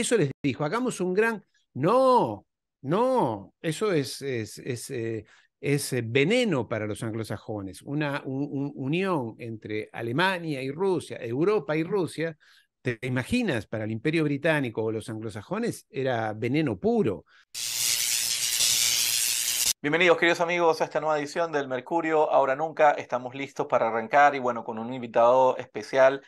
Eso les dijo, hagamos un gran... No, no, eso es, es, eh, eh, veneno para los anglosajones. Una unión entre Alemania y Rusia, Europa y Rusia, ¿te imaginas? Para el imperio británico o los anglosajones era veneno puro. Bienvenidos queridos amigos a esta nueva edición del Mercurio. Ahora nunca estamos listos para arrancar y bueno, con un invitado especial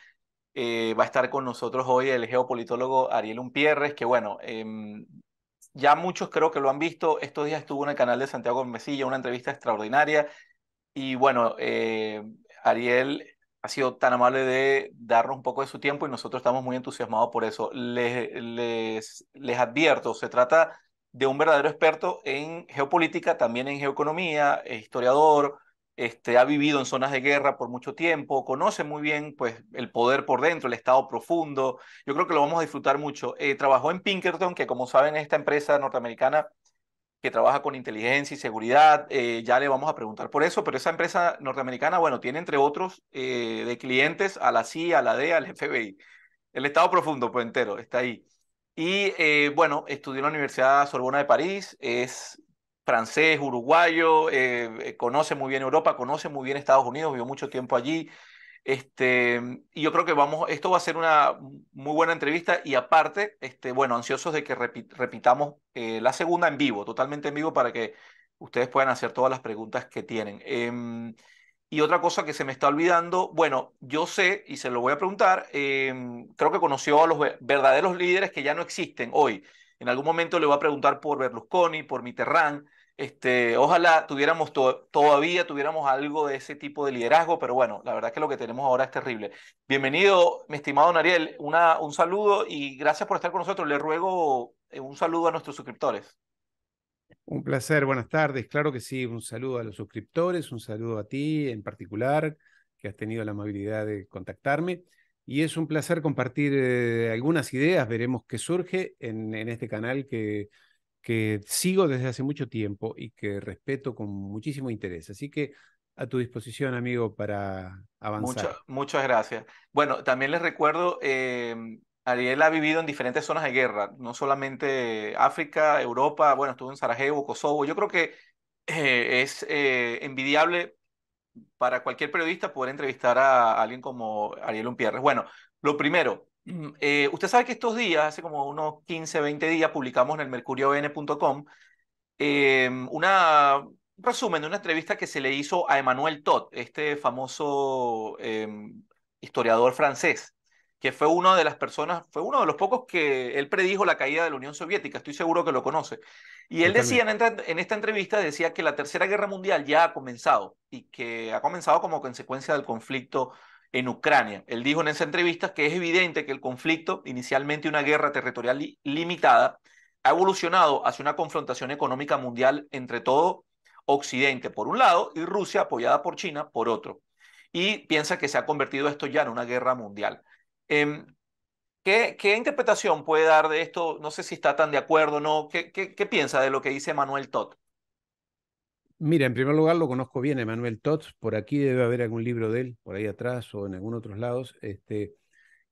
eh, va a estar con nosotros hoy el geopolitólogo Ariel Umpierres, que bueno, em, ya muchos creo que lo han visto. Estos días estuvo en el canal de Santiago Mesilla, una entrevista extraordinaria. Y bueno, eh, Ariel ha sido tan amable de darnos un poco de su tiempo y nosotros estamos muy entusiasmados por eso. Les, les advierto, se trata de un verdadero experto en geopolítica, también en geoeconomía, eh, historiador, este, ha vivido en zonas de guerra por mucho tiempo, conoce muy bien pues, el poder por dentro, el estado profundo. Yo creo que lo vamos a disfrutar mucho. Eh, trabajó en Pinkerton, que como saben es esta empresa norteamericana que trabaja con inteligencia y seguridad. Eh, ya le vamos a preguntar por eso, pero esa empresa norteamericana, bueno, tiene entre otros eh, de clientes a la CIA, a la DEA, al FBI. El estado profundo, pues entero, está ahí. Y bueno, estudió en la Universidad Sorbona de París, es francés, uruguayo, eh, eh, conoce muy bien Europa, conoce muy bien Estados Unidos, vivió mucho tiempo allí. Este, y yo creo que vamos, esto va a ser una muy buena entrevista y aparte, este, bueno, ansiosos de que repitamos eh, la segunda en vivo, totalmente en vivo para que ustedes puedan hacer todas las preguntas que tienen. Em, y otra cosa que se me está olvidando, bueno, yo sé y se lo voy a preguntar, em, creo que conoció a los verdaderos líderes que ya no existen hoy. En algún momento le voy a preguntar por Berlusconi, por Mitterrand, este, ojalá tuviéramos todavía tuviéramos algo de ese tipo de liderazgo, pero bueno, la verdad es que lo que tenemos ahora es terrible. Bienvenido, mi estimado Nariel, una, un saludo y gracias por estar con nosotros. Le ruego eh, un saludo a nuestros suscriptores. Un placer, buenas tardes. Claro que sí, un saludo a los suscriptores, un saludo a ti en particular, que has tenido la amabilidad de contactarme. Y es un placer compartir eh, algunas ideas, veremos qué surge en este canal que que sigo desde hace mucho tiempo y que respeto con muchísimo interés. Así que a tu disposición, amigo, para avanzar. Mucho, muchas gracias. Bueno, también les recuerdo, em, Ariel ha vivido en diferentes zonas de guerra, no solamente África, Europa, bueno, estuvo en Sarajevo, Kosovo. Yo creo que eh, es eh, envidiable para cualquier periodista poder entrevistar a alguien como Ariel Umpierres. Bueno, lo primero, Mm, eh, usted sabe que estos días, hace como unos 15, 20 días, publicamos en el MercurioBN.com em, un resumen de una entrevista que se le hizo a Emmanuel Todd, este famoso em, historiador francés, que fue una de las personas, fue uno de los pocos que él predijo la caída de la Unión Soviética, estoy seguro que lo conoce. Y él decía en esta entrevista, decía que la Tercera Guerra Mundial ya ha comenzado y que ha comenzado como consecuencia del conflicto en Ucrania. Él dijo en esa entrevista que es evidente que el conflicto, inicialmente una guerra territorial limitada, ha evolucionado hacia una confrontación económica mundial entre todo Occidente, por un lado, y Rusia, apoyada por China, por otro. Y piensa que se ha convertido esto ya en una guerra mundial. Em, ¿qué, interpretación puede dar de esto? No sé si está tan de acuerdo o no. ¿Qué, qué piensa de lo que dice Manuel Todd? Mira, en primer lugar lo conozco bien, Emanuel Tots. Por aquí debe haber algún libro de él, por ahí atrás o en algún otro lado. Este,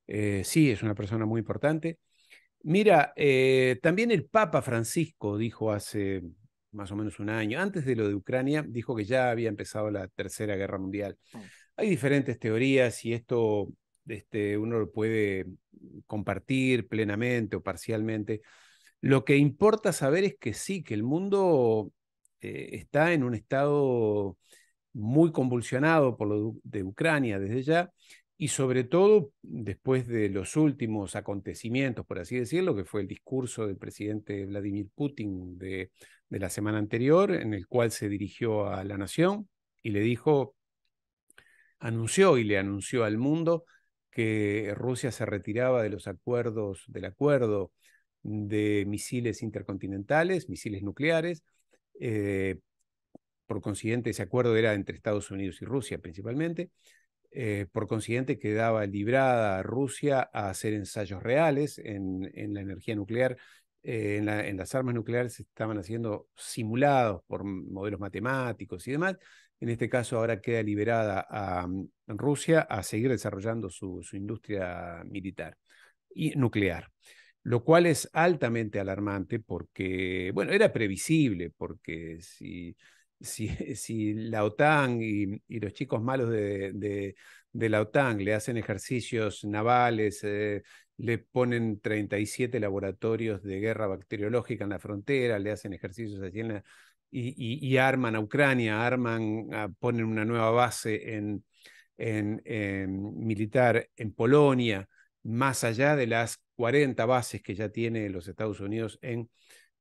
eh, sí, es una persona muy importante. Mira, eh, también el Papa Francisco dijo hace más o menos un año, antes de lo de Ucrania, dijo que ya había empezado la Tercera Guerra Mundial. Mm. Hay diferentes teorías y esto este, uno lo puede compartir plenamente o parcialmente. Lo que importa saber es que sí, que el mundo eh, está en un estado muy convulsionado por lo de Ucrania desde ya, y sobre todo después de los últimos acontecimientos, por así decirlo, que fue el discurso del presidente Vladimir Putin de, de la semana anterior, en el cual se dirigió a la nación y le dijo, anunció y le anunció al mundo que Rusia se retiraba de los acuerdos, del acuerdo de misiles intercontinentales, misiles nucleares, eh, por consiguiente, ese acuerdo era entre Estados Unidos y Rusia principalmente. Eh, por consiguiente, quedaba librada Rusia a hacer ensayos reales en, la energía nuclear. Eh, en, las armas nucleares se estaban haciendo simulados por modelos matemáticos y demás. En este caso, ahora queda liberada a, mm, Rusia a seguir desarrollando su industria militar y nuclear lo cual es altamente alarmante porque, bueno, era previsible, porque si, si, la OTAN y, los chicos malos de, la OTAN le hacen ejercicios navales, eh, le ponen 37 laboratorios de guerra bacteriológica en la frontera, le hacen ejercicios allí y, y, arman a Ucrania, arman, ponen una nueva base en, militar en Polonia, más allá de las 40 bases que ya tiene los Estados Unidos en,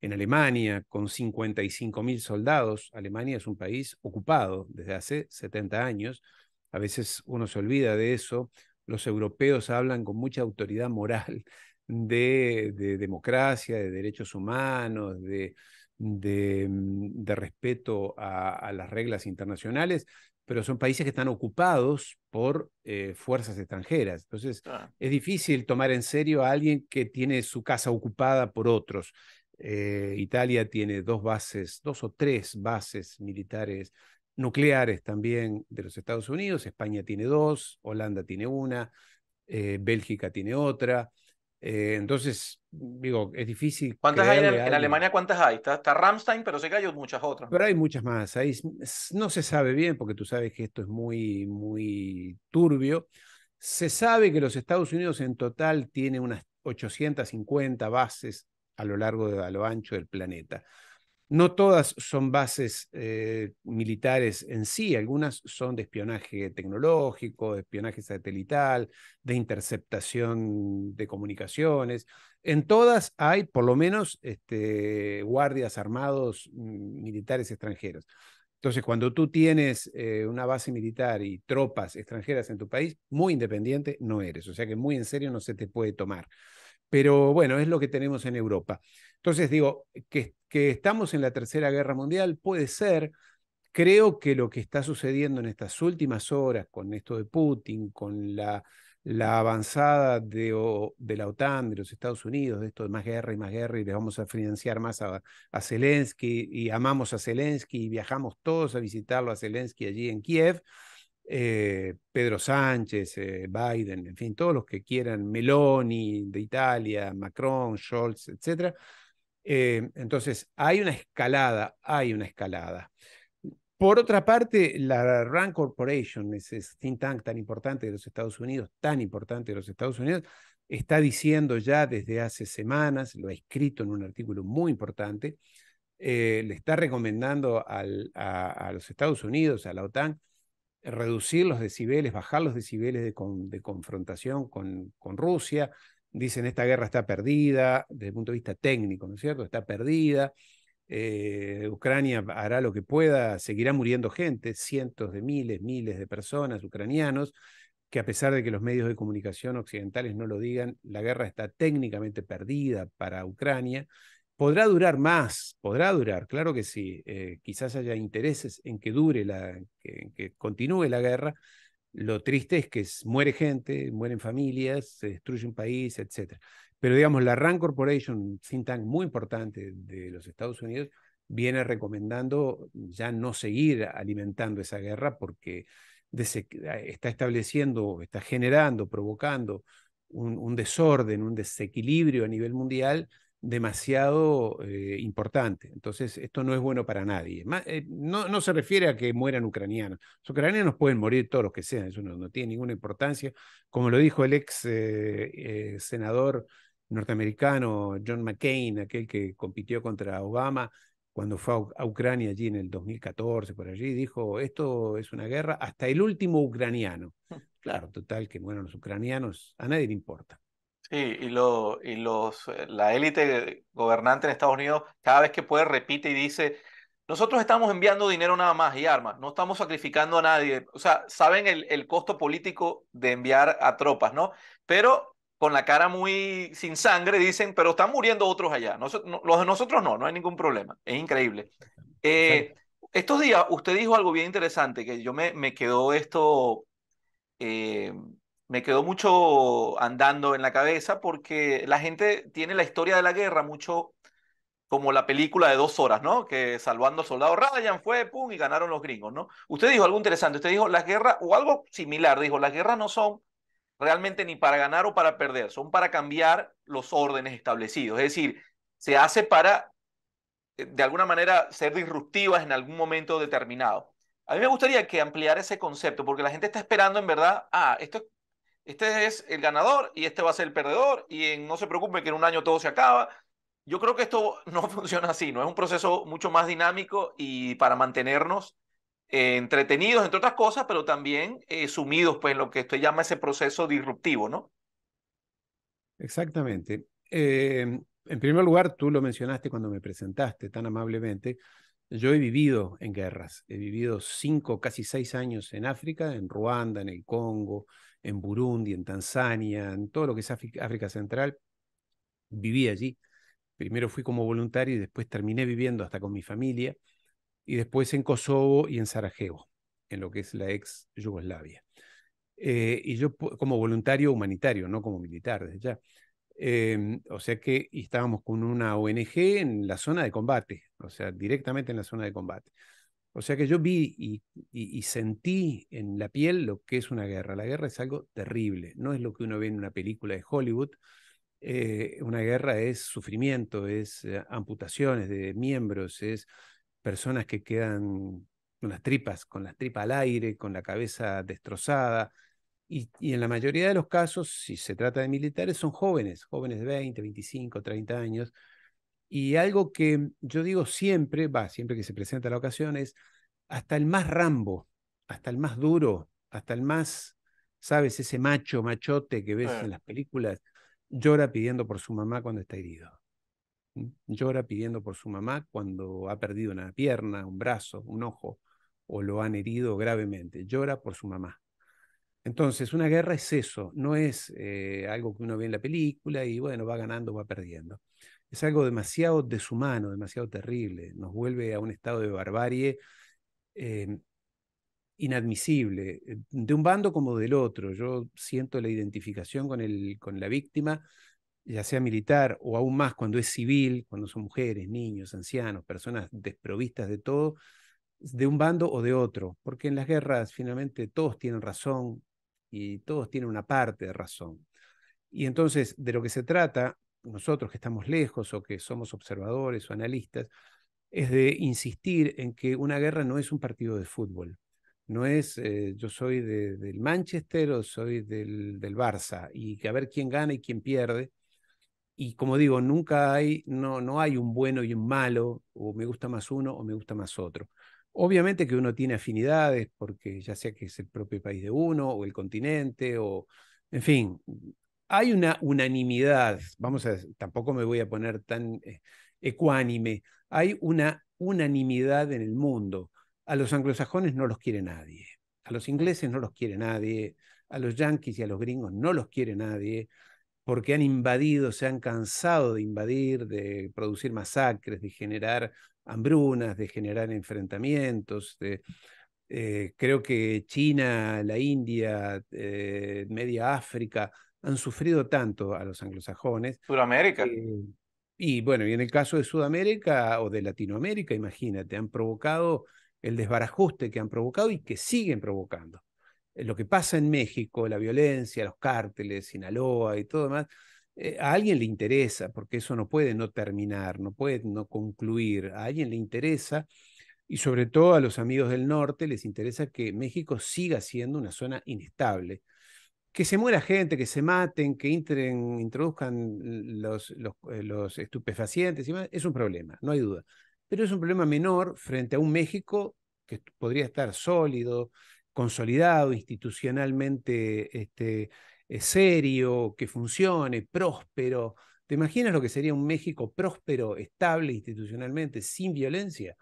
en Alemania, con 55.000 soldados. Alemania es un país ocupado desde hace 70 años. A veces uno se olvida de eso. Los europeos hablan con mucha autoridad moral de, democracia, de derechos humanos, de, de, mm, respeto a, las reglas internacionales pero son países que están ocupados por eh, fuerzas extranjeras. Entonces, ah. es difícil tomar en serio a alguien que tiene su casa ocupada por otros. Eh, Italia tiene dos bases, dos o tres bases militares nucleares también de los Estados Unidos, España tiene dos, Holanda tiene una, eh, Bélgica tiene otra. Eh, entonces, digo, es difícil. ¿Cuántas hay en, Alemania? ¿Cuántas hay? Está, está, Rammstein, pero sé que hay muchas otras. Pero hay muchas más. no se sabe bien, porque tú sabes que esto es muy, muy turbio. Se sabe que los Estados Unidos en total tiene unas 850 bases a lo largo de a lo ancho del planeta. No todas son bases eh, militares en sí, algunas son de espionaje tecnológico, de espionaje satelital, de interceptación de comunicaciones. En todas hay por lo menos este, guardias armados mm, militares extranjeros. Entonces, cuando tú tienes eh, una base militar y tropas extranjeras en tu país, muy independiente no eres. O sea que muy en serio no se te puede tomar pero bueno, es lo que tenemos en Europa. Entonces digo, que, que estamos en la Tercera Guerra Mundial puede ser, creo que lo que está sucediendo en estas últimas horas con esto de Putin, con la, la avanzada de, de, la OTAN, de los Estados Unidos, de esto de más guerra y más guerra y le vamos a financiar más a, a, Zelensky y amamos a Zelensky y viajamos todos a visitarlo a Zelensky allí en Kiev, eh, Pedro Sánchez, eh, Biden, en fin, todos los que quieran, Meloni de Italia, Macron, Scholz, etc. Eh, entonces, hay una escalada, hay una escalada. Por otra parte, la RAND Corporation, ese think tank tan importante de los Estados Unidos, tan importante de los Estados Unidos, está diciendo ya desde hace semanas, lo ha escrito en un artículo muy importante, le está recomendando a, los Estados Unidos, a la OTAN, reducir los decibeles, bajar los decibeles de, confrontación con, Rusia. Dicen esta guerra está perdida desde el punto de vista técnico, ¿no es cierto? Está perdida. Eh, Ucrania hará lo que pueda, seguirá muriendo gente, cientos de miles, miles de personas ucranianos, que a pesar de que los medios de comunicación occidentales no lo digan, la guerra está técnicamente perdida para Ucrania Podrá durar más, podrá durar, claro que sí. Eh, quizás haya intereses en que dure la, que, que continúe la guerra. Lo triste es que muere gente, mueren familias, se destruye un país, etc. Pero digamos, la RAND Corporation, think tank muy importante de los Estados Unidos, viene recomendando ya no seguir alimentando esa guerra porque ah, está estableciendo, está generando, provocando un desorden, un desequilibrio a nivel mundial demasiado eh, importante. Entonces, esto no es bueno para nadie. Eh, no, se refiere a que mueran ucranianos. Los ucranianos pueden morir todos los que sean, eso no, tiene ninguna importancia. Como lo dijo el ex eh, senador norteamericano John McCain, aquel que compitió contra Obama cuando fue a, a Ucrania allí en el 2014, por allí, dijo, esto es una guerra hasta el último ucraniano. Mm. Claro, total, que mueran los ucranianos, a nadie le importa. Sí, y, los, eh, la élite gobernante en Estados Unidos cada vez que puede repite y dice, nosotros estamos enviando dinero nada más y armas, no estamos sacrificando a nadie. O sea, saben el, costo político de enviar a tropas, ¿no? Pero con la cara muy sin sangre dicen, pero están muriendo otros allá. los de nosotros no, no hay ningún problema. Es increíble. Eh, estos días usted dijo algo bien interesante, que yo me, me quedó esto... Eh, me quedó mucho andando en la cabeza porque la gente tiene la historia de la guerra mucho como la película de dos horas, ¿no? Que salvando al soldado Ryan fue, pum, y ganaron los gringos, ¿no? Usted dijo algo interesante, usted dijo las guerras, o algo similar, dijo, las guerras no son realmente ni para ganar o para perder, son para cambiar los órdenes establecidos, es decir, se hace para, eh, de alguna manera, ser disruptivas en algún momento determinado. A mí me gustaría que ampliara ese concepto, porque la gente está esperando en verdad, ah, esto es este es el ganador y este va a ser el perdedor y no se preocupe que en un año todo se acaba. Yo creo que esto no funciona así, ¿no? Es un proceso mucho más dinámico y para mantenernos eh, entretenidos, entre otras cosas, pero también eh, sumidos pues, en lo que usted llama ese proceso disruptivo, ¿no? Exactamente. Em, en primer lugar, tú lo mencionaste cuando me presentaste tan amablemente. Yo he vivido en guerras, he vivido cinco, casi seis años en África, en Ruanda, en el Congo, en Burundi, en Tanzania, en todo lo que es África Central, viví allí. Primero fui como voluntario y después terminé viviendo hasta con mi familia, y después en Kosovo y en Sarajevo, en lo que es la ex Yugoslavia. Eh, y yo como voluntario humanitario, no como militar, desde ya. Em, o sea que estábamos con una ONG en la zona de combate, o sea, directamente en la zona de combate. O sea que yo vi y, sentí en la piel lo que es una guerra. La guerra es algo terrible, no es lo que uno ve en una película de Hollywood. Eh, una guerra es sufrimiento, es eh, amputaciones de miembros, es personas que quedan con las tripas, con las tripas al aire, con la cabeza destrozada. Y, y en la mayoría de los casos, si se trata de militares, son jóvenes, jóvenes de 20, 25, 30 años, y algo que yo digo siempre, va, siempre que se presenta la ocasión, es hasta el más rambo, hasta el más duro, hasta el más, ¿sabes? Ese macho, machote que ves eh. en las películas, llora pidiendo por su mamá cuando está herido. Mm, llora pidiendo por su mamá cuando ha perdido una pierna, un brazo, un ojo, o lo han herido gravemente. Llora por su mamá. Entonces, una guerra es eso, no es eh, algo que uno ve en la película y bueno, va ganando, va perdiendo es algo demasiado deshumano, demasiado terrible, nos vuelve a un estado de barbarie eh, inadmisible, eh, de un bando como del otro. Yo siento la identificación con, el, con la víctima, ya sea militar o aún más cuando es civil, cuando son mujeres, niños, ancianos, personas desprovistas de todo, de un bando o de otro, porque en las guerras finalmente todos tienen razón y todos tienen una parte de razón. Y entonces de lo que se trata nosotros que estamos lejos o que somos observadores o analistas, es de insistir en que una guerra no es un partido de fútbol. No es eh, yo soy del Manchester o soy del, del Barça y que a ver quién gana y quién pierde. Y como digo, nunca hay, no, no hay un bueno y un malo, o me gusta más uno o me gusta más otro. Obviamente que uno tiene afinidades, porque ya sea que es el propio país de uno, o el continente, o, en fin, hay una unanimidad, vamos a, tampoco me voy a poner tan eh, ecuánime, hay una unanimidad en el mundo. A los anglosajones no los quiere nadie, a los ingleses no los quiere nadie, a los yanquis y a los gringos no los quiere nadie, porque han invadido, se han cansado de invadir, de producir masacres, de generar hambrunas, de generar enfrentamientos. Eh, creo que China, la India, eh, Media África, han sufrido tanto a los anglosajones. Sudamérica. Eh, y bueno, y en el caso de Sudamérica o de Latinoamérica, imagínate, han provocado el desbarajuste que han provocado y que siguen provocando. Eh, lo que pasa en México, la violencia, los cárteles, Sinaloa y todo más, eh, a alguien le interesa, porque eso no puede no terminar, no puede no concluir, a alguien le interesa y sobre todo a los amigos del norte les interesa que México siga siendo una zona inestable, que se muera gente, que se maten, que introduzcan eh, los, estupefacientes y más, es un problema, no hay duda. Pero es un problema menor frente a un México que podría estar sólido, consolidado, institucionalmente este, eh, serio, que funcione, próspero. ¿Te imaginas lo que sería un México próspero, estable institucionalmente, sin violencia?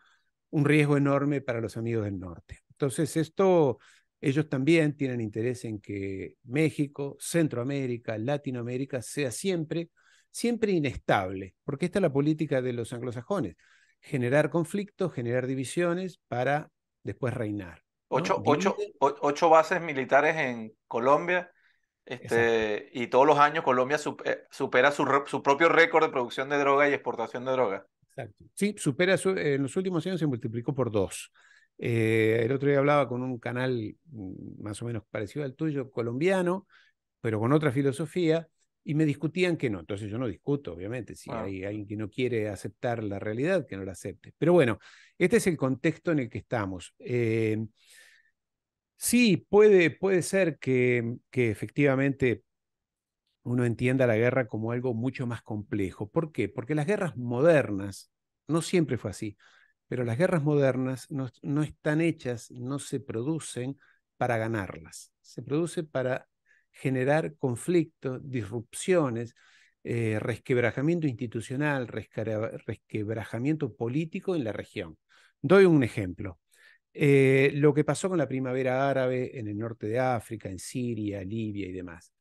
Un riesgo enorme para los amigos del norte. Entonces, esto ellos también tienen interés en que México, Centroamérica, Latinoamérica sea siempre, siempre inestable, porque esta es la política de los anglosajones, generar conflictos, generar divisiones para después reinar. Ocho, bases militares en Colombia. Este, y todos los años Colombia eh, supera su, propio récord de producción de droga y exportación de droga. Sí, supera en los últimos años se multiplicó por dos. Eh, el otro día hablaba con un canal mm, más o menos parecido al tuyo, colombiano, pero con otra filosofía, y me discutían que no. Entonces yo no discuto, obviamente, si hay alguien que no quiere aceptar la realidad, que no la acepte. Pero bueno, este es el contexto en el que estamos. Eh, sí, puede, puede ser que, que efectivamente uno entienda la guerra como algo mucho más complejo. ¿Por qué? Porque las guerras modernas no siempre fue así. Pero las guerras modernas no, están hechas, no se producen para ganarlas, se produce para generar conflictos, disrupciones, eh, resquebrajamiento institucional, resquebrajamiento político en la región. Doy un ejemplo. Eh, lo que pasó con la primavera árabe en el norte de África, en Siria, Libia y demás.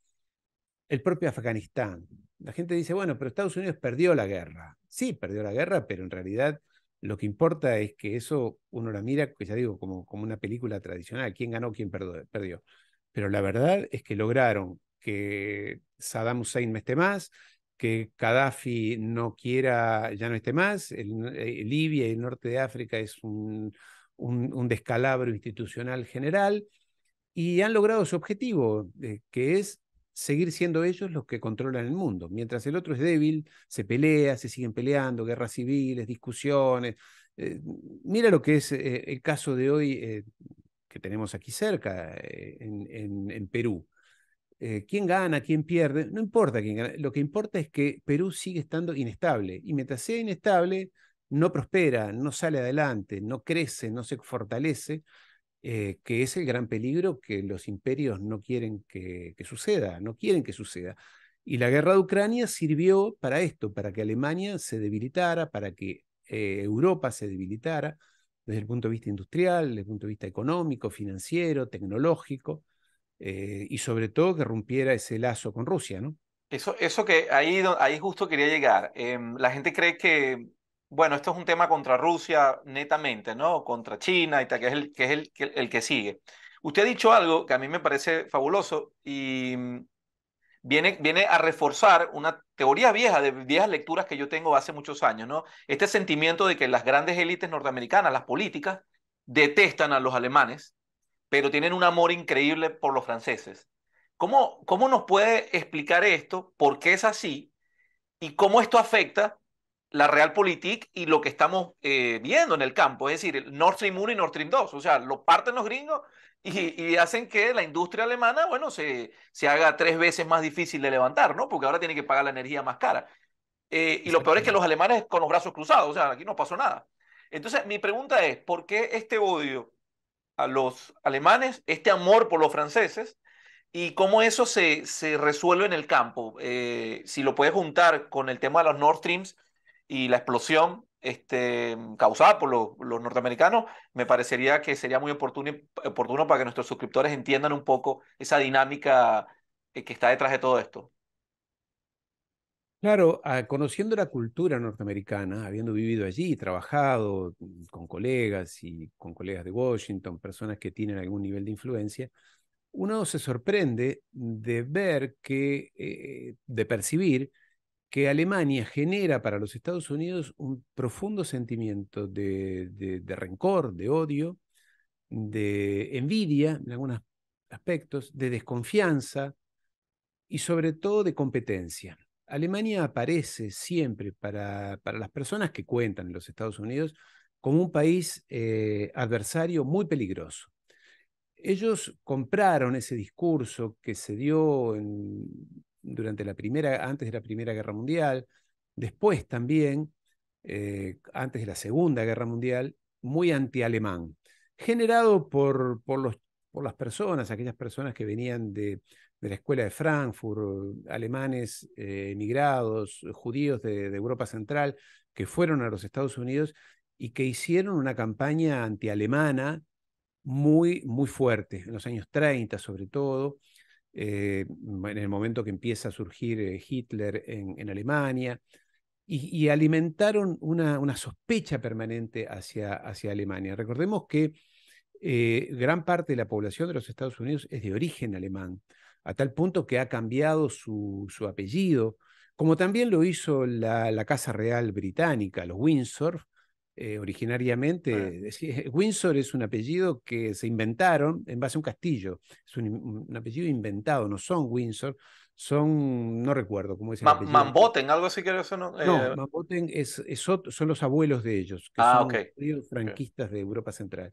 El propio Afganistán. La gente dice, bueno, pero Estados Unidos perdió la guerra. Sí, perdió la guerra, pero en realidad lo que importa es que eso uno la mira, pues, ya digo, como, como una película tradicional, quién ganó, quién perdió. Pero la verdad es que lograron que Saddam Hussein no esté más, que Gaddafi no quiera, ya no esté más, eh, Libia y el norte de África es un, un, descalabro institucional general, y han logrado su objetivo, eh, que es seguir siendo ellos los que controlan el mundo. Mientras el otro es débil, se pelea, se siguen peleando, guerras civiles, discusiones. Eh, mira lo que es eh, el caso de hoy eh, que tenemos aquí cerca, en, en, Perú. ¿Quién gana, quién pierde? No importa quién gana. Lo que importa es que Perú sigue estando inestable. Y mientras sea inestable, no prospera, no sale adelante, no crece, no se fortalece. Eh, que es el gran peligro que los imperios no quieren que, suceda, no quieren que suceda. Y la guerra de Ucrania sirvió para esto, para que Alemania se debilitara, para que eh, Europa se debilitara desde el punto de vista industrial, desde el punto de vista económico, financiero, tecnológico, eh, y sobre todo que rompiera ese lazo con Rusia, ¿no? Eso, eso que ahí, ahí justo quería llegar. Em, la gente cree que bueno, esto es un tema contra Rusia netamente, ¿no? Contra China y que es el que, es el, que, el que sigue. Usted ha dicho algo que a mí me parece fabuloso y mm, viene, viene a reforzar una teoría vieja de viejas lecturas que yo tengo hace muchos años, ¿no? Este sentimiento de que las grandes élites norteamericanas, las políticas, detestan a los alemanes, pero tienen un amor increíble por los franceses. ¿Cómo, cómo nos puede explicar esto? ¿Por qué es así? ¿Y cómo esto afecta la Realpolitik y lo que estamos eh, viendo en el campo, es decir, Nord Stream 1 y Nord Stream 2, o sea, lo parten los gringos y, hacen que la industria alemana, bueno, se, se haga tres veces más difícil de levantar, ¿no? Porque ahora tiene que pagar la energía más cara. Eh, y lo peor es que los alemanes con los brazos cruzados, o sea, aquí no pasó nada. Entonces, mi pregunta es, ¿por qué este odio a los alemanes, este amor por los franceses? ¿Y cómo eso se, se resuelve en el campo? Eh, si lo puedes juntar con el tema de los Nord Streams, y la explosión este, causada por los, norteamericanos, me parecería que sería muy oportuno, oportuno para que nuestros suscriptores entiendan un poco esa dinámica eh, que está detrás de todo esto. Claro, ah, conociendo la cultura norteamericana, habiendo vivido allí, trabajado mm, con colegas y con colegas de Washington, personas que tienen algún nivel de influencia, uno se sorprende de ver que, eh, de percibir que Alemania genera para los Estados Unidos un profundo sentimiento de, rencor, de odio, de envidia en algunos aspectos, de desconfianza y sobre todo de competencia. Alemania aparece siempre para, para las personas que cuentan en los Estados Unidos como un país eh, adversario muy peligroso. Ellos compraron ese discurso que se dio en durante la primera, antes de la Primera Guerra Mundial, después también, eh, antes de la Segunda Guerra Mundial, muy anti-alemán, generado por, los, por las personas, aquellas personas que venían de, la escuela de Frankfurt, alemanes eh, emigrados, judíos de, Europa Central, que fueron a los Estados Unidos y que hicieron una campaña antialemana muy, muy fuerte, en los años 30 sobre todo, eh, mm, en el momento que empieza a surgir eh, Hitler en, Alemania, y, alimentaron una, una, sospecha permanente hacia, hacia Alemania. Recordemos que eh, gran parte de la población de los Estados Unidos es de origen alemán, a tal punto que ha cambiado su, apellido, como también lo hizo la, la Casa Real Británica, los Windsor, eh, originariamente. Windsor es un apellido que se inventaron en base a un castillo. Es un, apellido inventado, no son Windsor, son, no recuerdo cómo es el apellido. Mamboten, algo así que eso no. No, eh, Mamboten es, son los abuelos de ellos, que ah, son franquistas de Europa Central.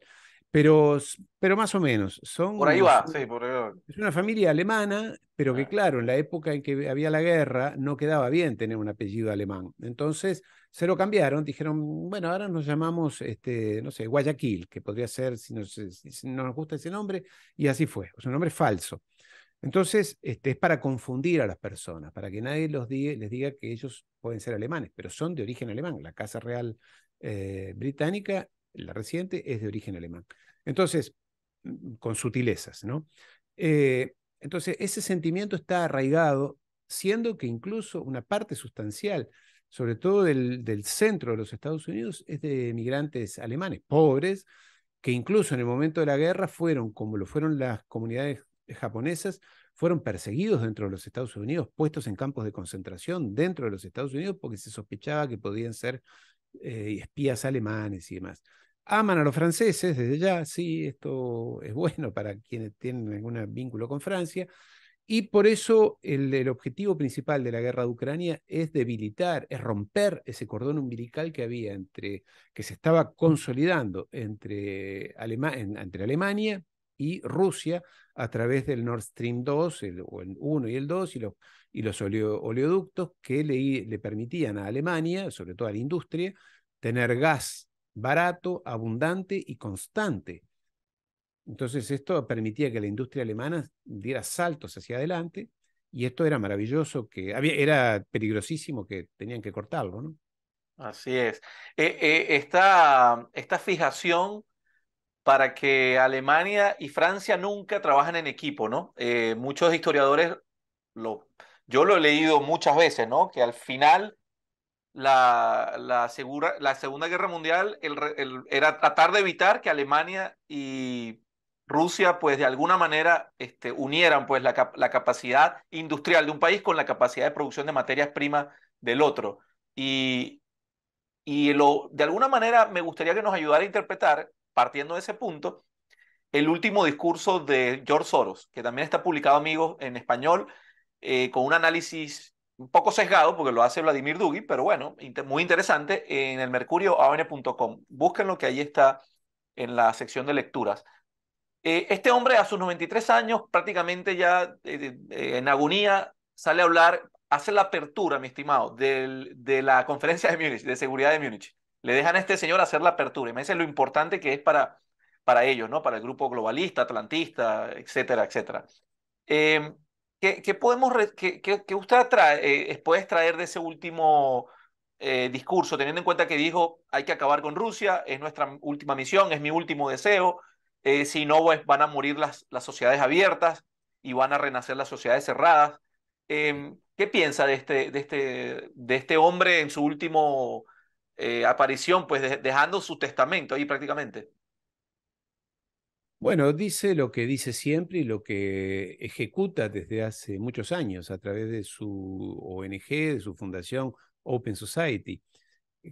Pero, pero más o menos. Son, por ahí Es una familia alemana, pero que ah. claro, en la época en que había la guerra no quedaba bien tener un apellido alemán. Entonces se lo cambiaron, dijeron, bueno, ahora nos llamamos, este, no sé, Guayaquil, que podría ser, si no nos gusta ese nombre, y así fue. Es un nombre falso. Entonces, este, es para confundir a las personas, para que nadie los les diga que ellos pueden ser alemanes, pero son de origen alemán. La Casa Real eh, Británica la reciente es de origen alemán. Entonces, mm, con sutilezas, ¿no? Eh, entonces, ese sentimiento está arraigado, siendo que incluso una parte sustancial, sobre todo del, centro de los Estados Unidos, es de migrantes alemanes, pobres, que incluso en el momento de la guerra fueron, como lo fueron las comunidades japonesas, fueron perseguidos dentro de los Estados Unidos, puestos en campos de concentración dentro de los Estados Unidos porque se sospechaba que podían ser eh, espías alemanes y demás aman a los franceses desde ya, sí, esto es bueno para quienes tienen algún vínculo con Francia, y por eso el, objetivo principal de la guerra de Ucrania es debilitar, es romper ese cordón umbilical que había entre, que se estaba consolidando entre, Alemania y Rusia a través del Nord Stream 2, el, el 1 y el 2, y los, y los oleoductos que le permitían a Alemania, sobre todo a la industria, tener gas barato, abundante y constante. Entonces esto permitía que la industria alemana diera saltos hacia adelante y esto era maravilloso, que era peligrosísimo que tenían que cortarlo, ¿no? Así es. Eh, eh, esta, esta fijación para que Alemania y Francia nunca trabajan en equipo, ¿no? Eh, muchos historiadores, lo, yo lo he leído muchas veces, ¿no? Que al final la, la, segura, la Segunda Guerra Mundial era tratar de evitar que Alemania y Rusia, pues de alguna manera, este, unieran pues, la, capacidad industrial de un país con la capacidad de producción de materias primas del otro. Y, y lo, de alguna manera me gustaría que nos ayudara a interpretar, partiendo de ese punto, el último discurso de George Soros, que también está publicado, amigos, en español, eh, con un análisis un poco sesgado porque lo hace Vladimir Dugui, pero bueno, muy interesante, en el mercurioavn.com. lo que ahí está en la sección de lecturas. Eh, este hombre a sus 93 años, prácticamente ya eh, eh, en agonía, sale a hablar, hace la apertura, mi estimado, de la conferencia de Múnich, de seguridad de Múnich. Le dejan a este señor hacer la apertura. Y me dicen lo importante que es para, para ellos, ¿no? Para el grupo globalista, atlantista, etcétera, etcétera. Em, ¿Qué, podemos, usted trae, eh, puede extraer de ese último eh, discurso, teniendo en cuenta que dijo hay que acabar con Rusia, es nuestra última misión, es mi último deseo, eh, si no pues, van a morir las, las sociedades abiertas y van a renacer las sociedades cerradas. Em, ¿Qué piensa de este, de, este, de este hombre en su último aparición, pues dejando su testamento ahí prácticamente? Bueno, dice lo que dice siempre y lo que ejecuta desde hace muchos años a través de su ONG, de su fundación Open Society,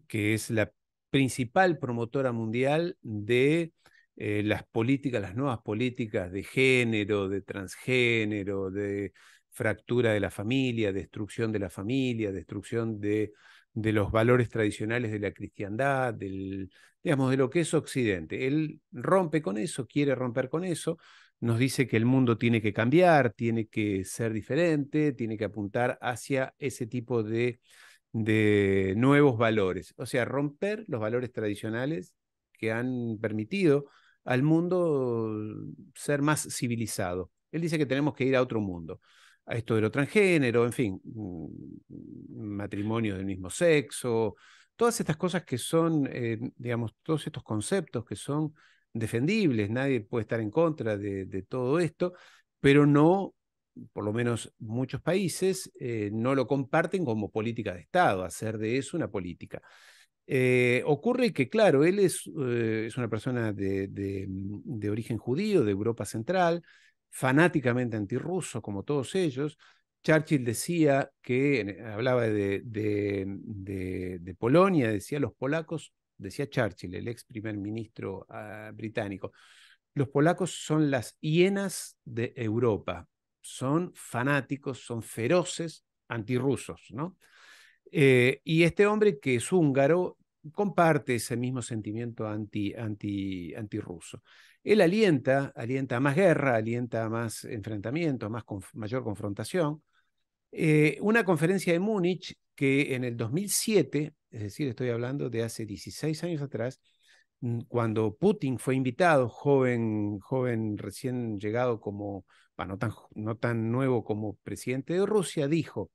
que es la principal promotora mundial de eh, las políticas, las nuevas políticas de género, de transgénero, de fractura de la familia, destrucción de la familia, destrucción de de los valores tradicionales de la cristiandad, del, digamos, de lo que es Occidente. Él rompe con eso, quiere romper con eso, nos dice que el mundo tiene que cambiar, tiene que ser diferente, tiene que apuntar hacia ese tipo de, de nuevos valores. O sea, romper los valores tradicionales que han permitido al mundo ser más civilizado. Él dice que tenemos que ir a otro mundo a esto de lo transgénero, en fin, mm, mm, matrimonio del mismo sexo, todas estas cosas que son, eh, digamos, todos estos conceptos que son defendibles, nadie puede estar en contra de, todo esto, pero no, por lo menos muchos países, eh, no lo comparten como política de Estado, hacer de eso una política. Eh, ocurre que, claro, él es, una persona mm, de origen judío, de Europa Central, fanáticamente antirruso, como todos ellos. Churchill decía que, eh, hablaba de, Polonia, decía los polacos, decía Churchill, el ex primer ministro ah, británico, los polacos son las hienas de Europa, son fanáticos, son feroces antirrusos, ¿no? Eh, y este hombre que es húngaro comparte ese mismo sentimiento anti, anti, antirruso. Él alienta, alienta más guerra, alienta más enfrentamiento, más mayor confrontación. Eh, una conferencia de Múnich que en el 2007, es decir, estoy hablando de hace 16 años atrás, mm, cuando Putin fue invitado, joven, joven recién llegado como, no tan, no tan nuevo como presidente de Rusia, dijo,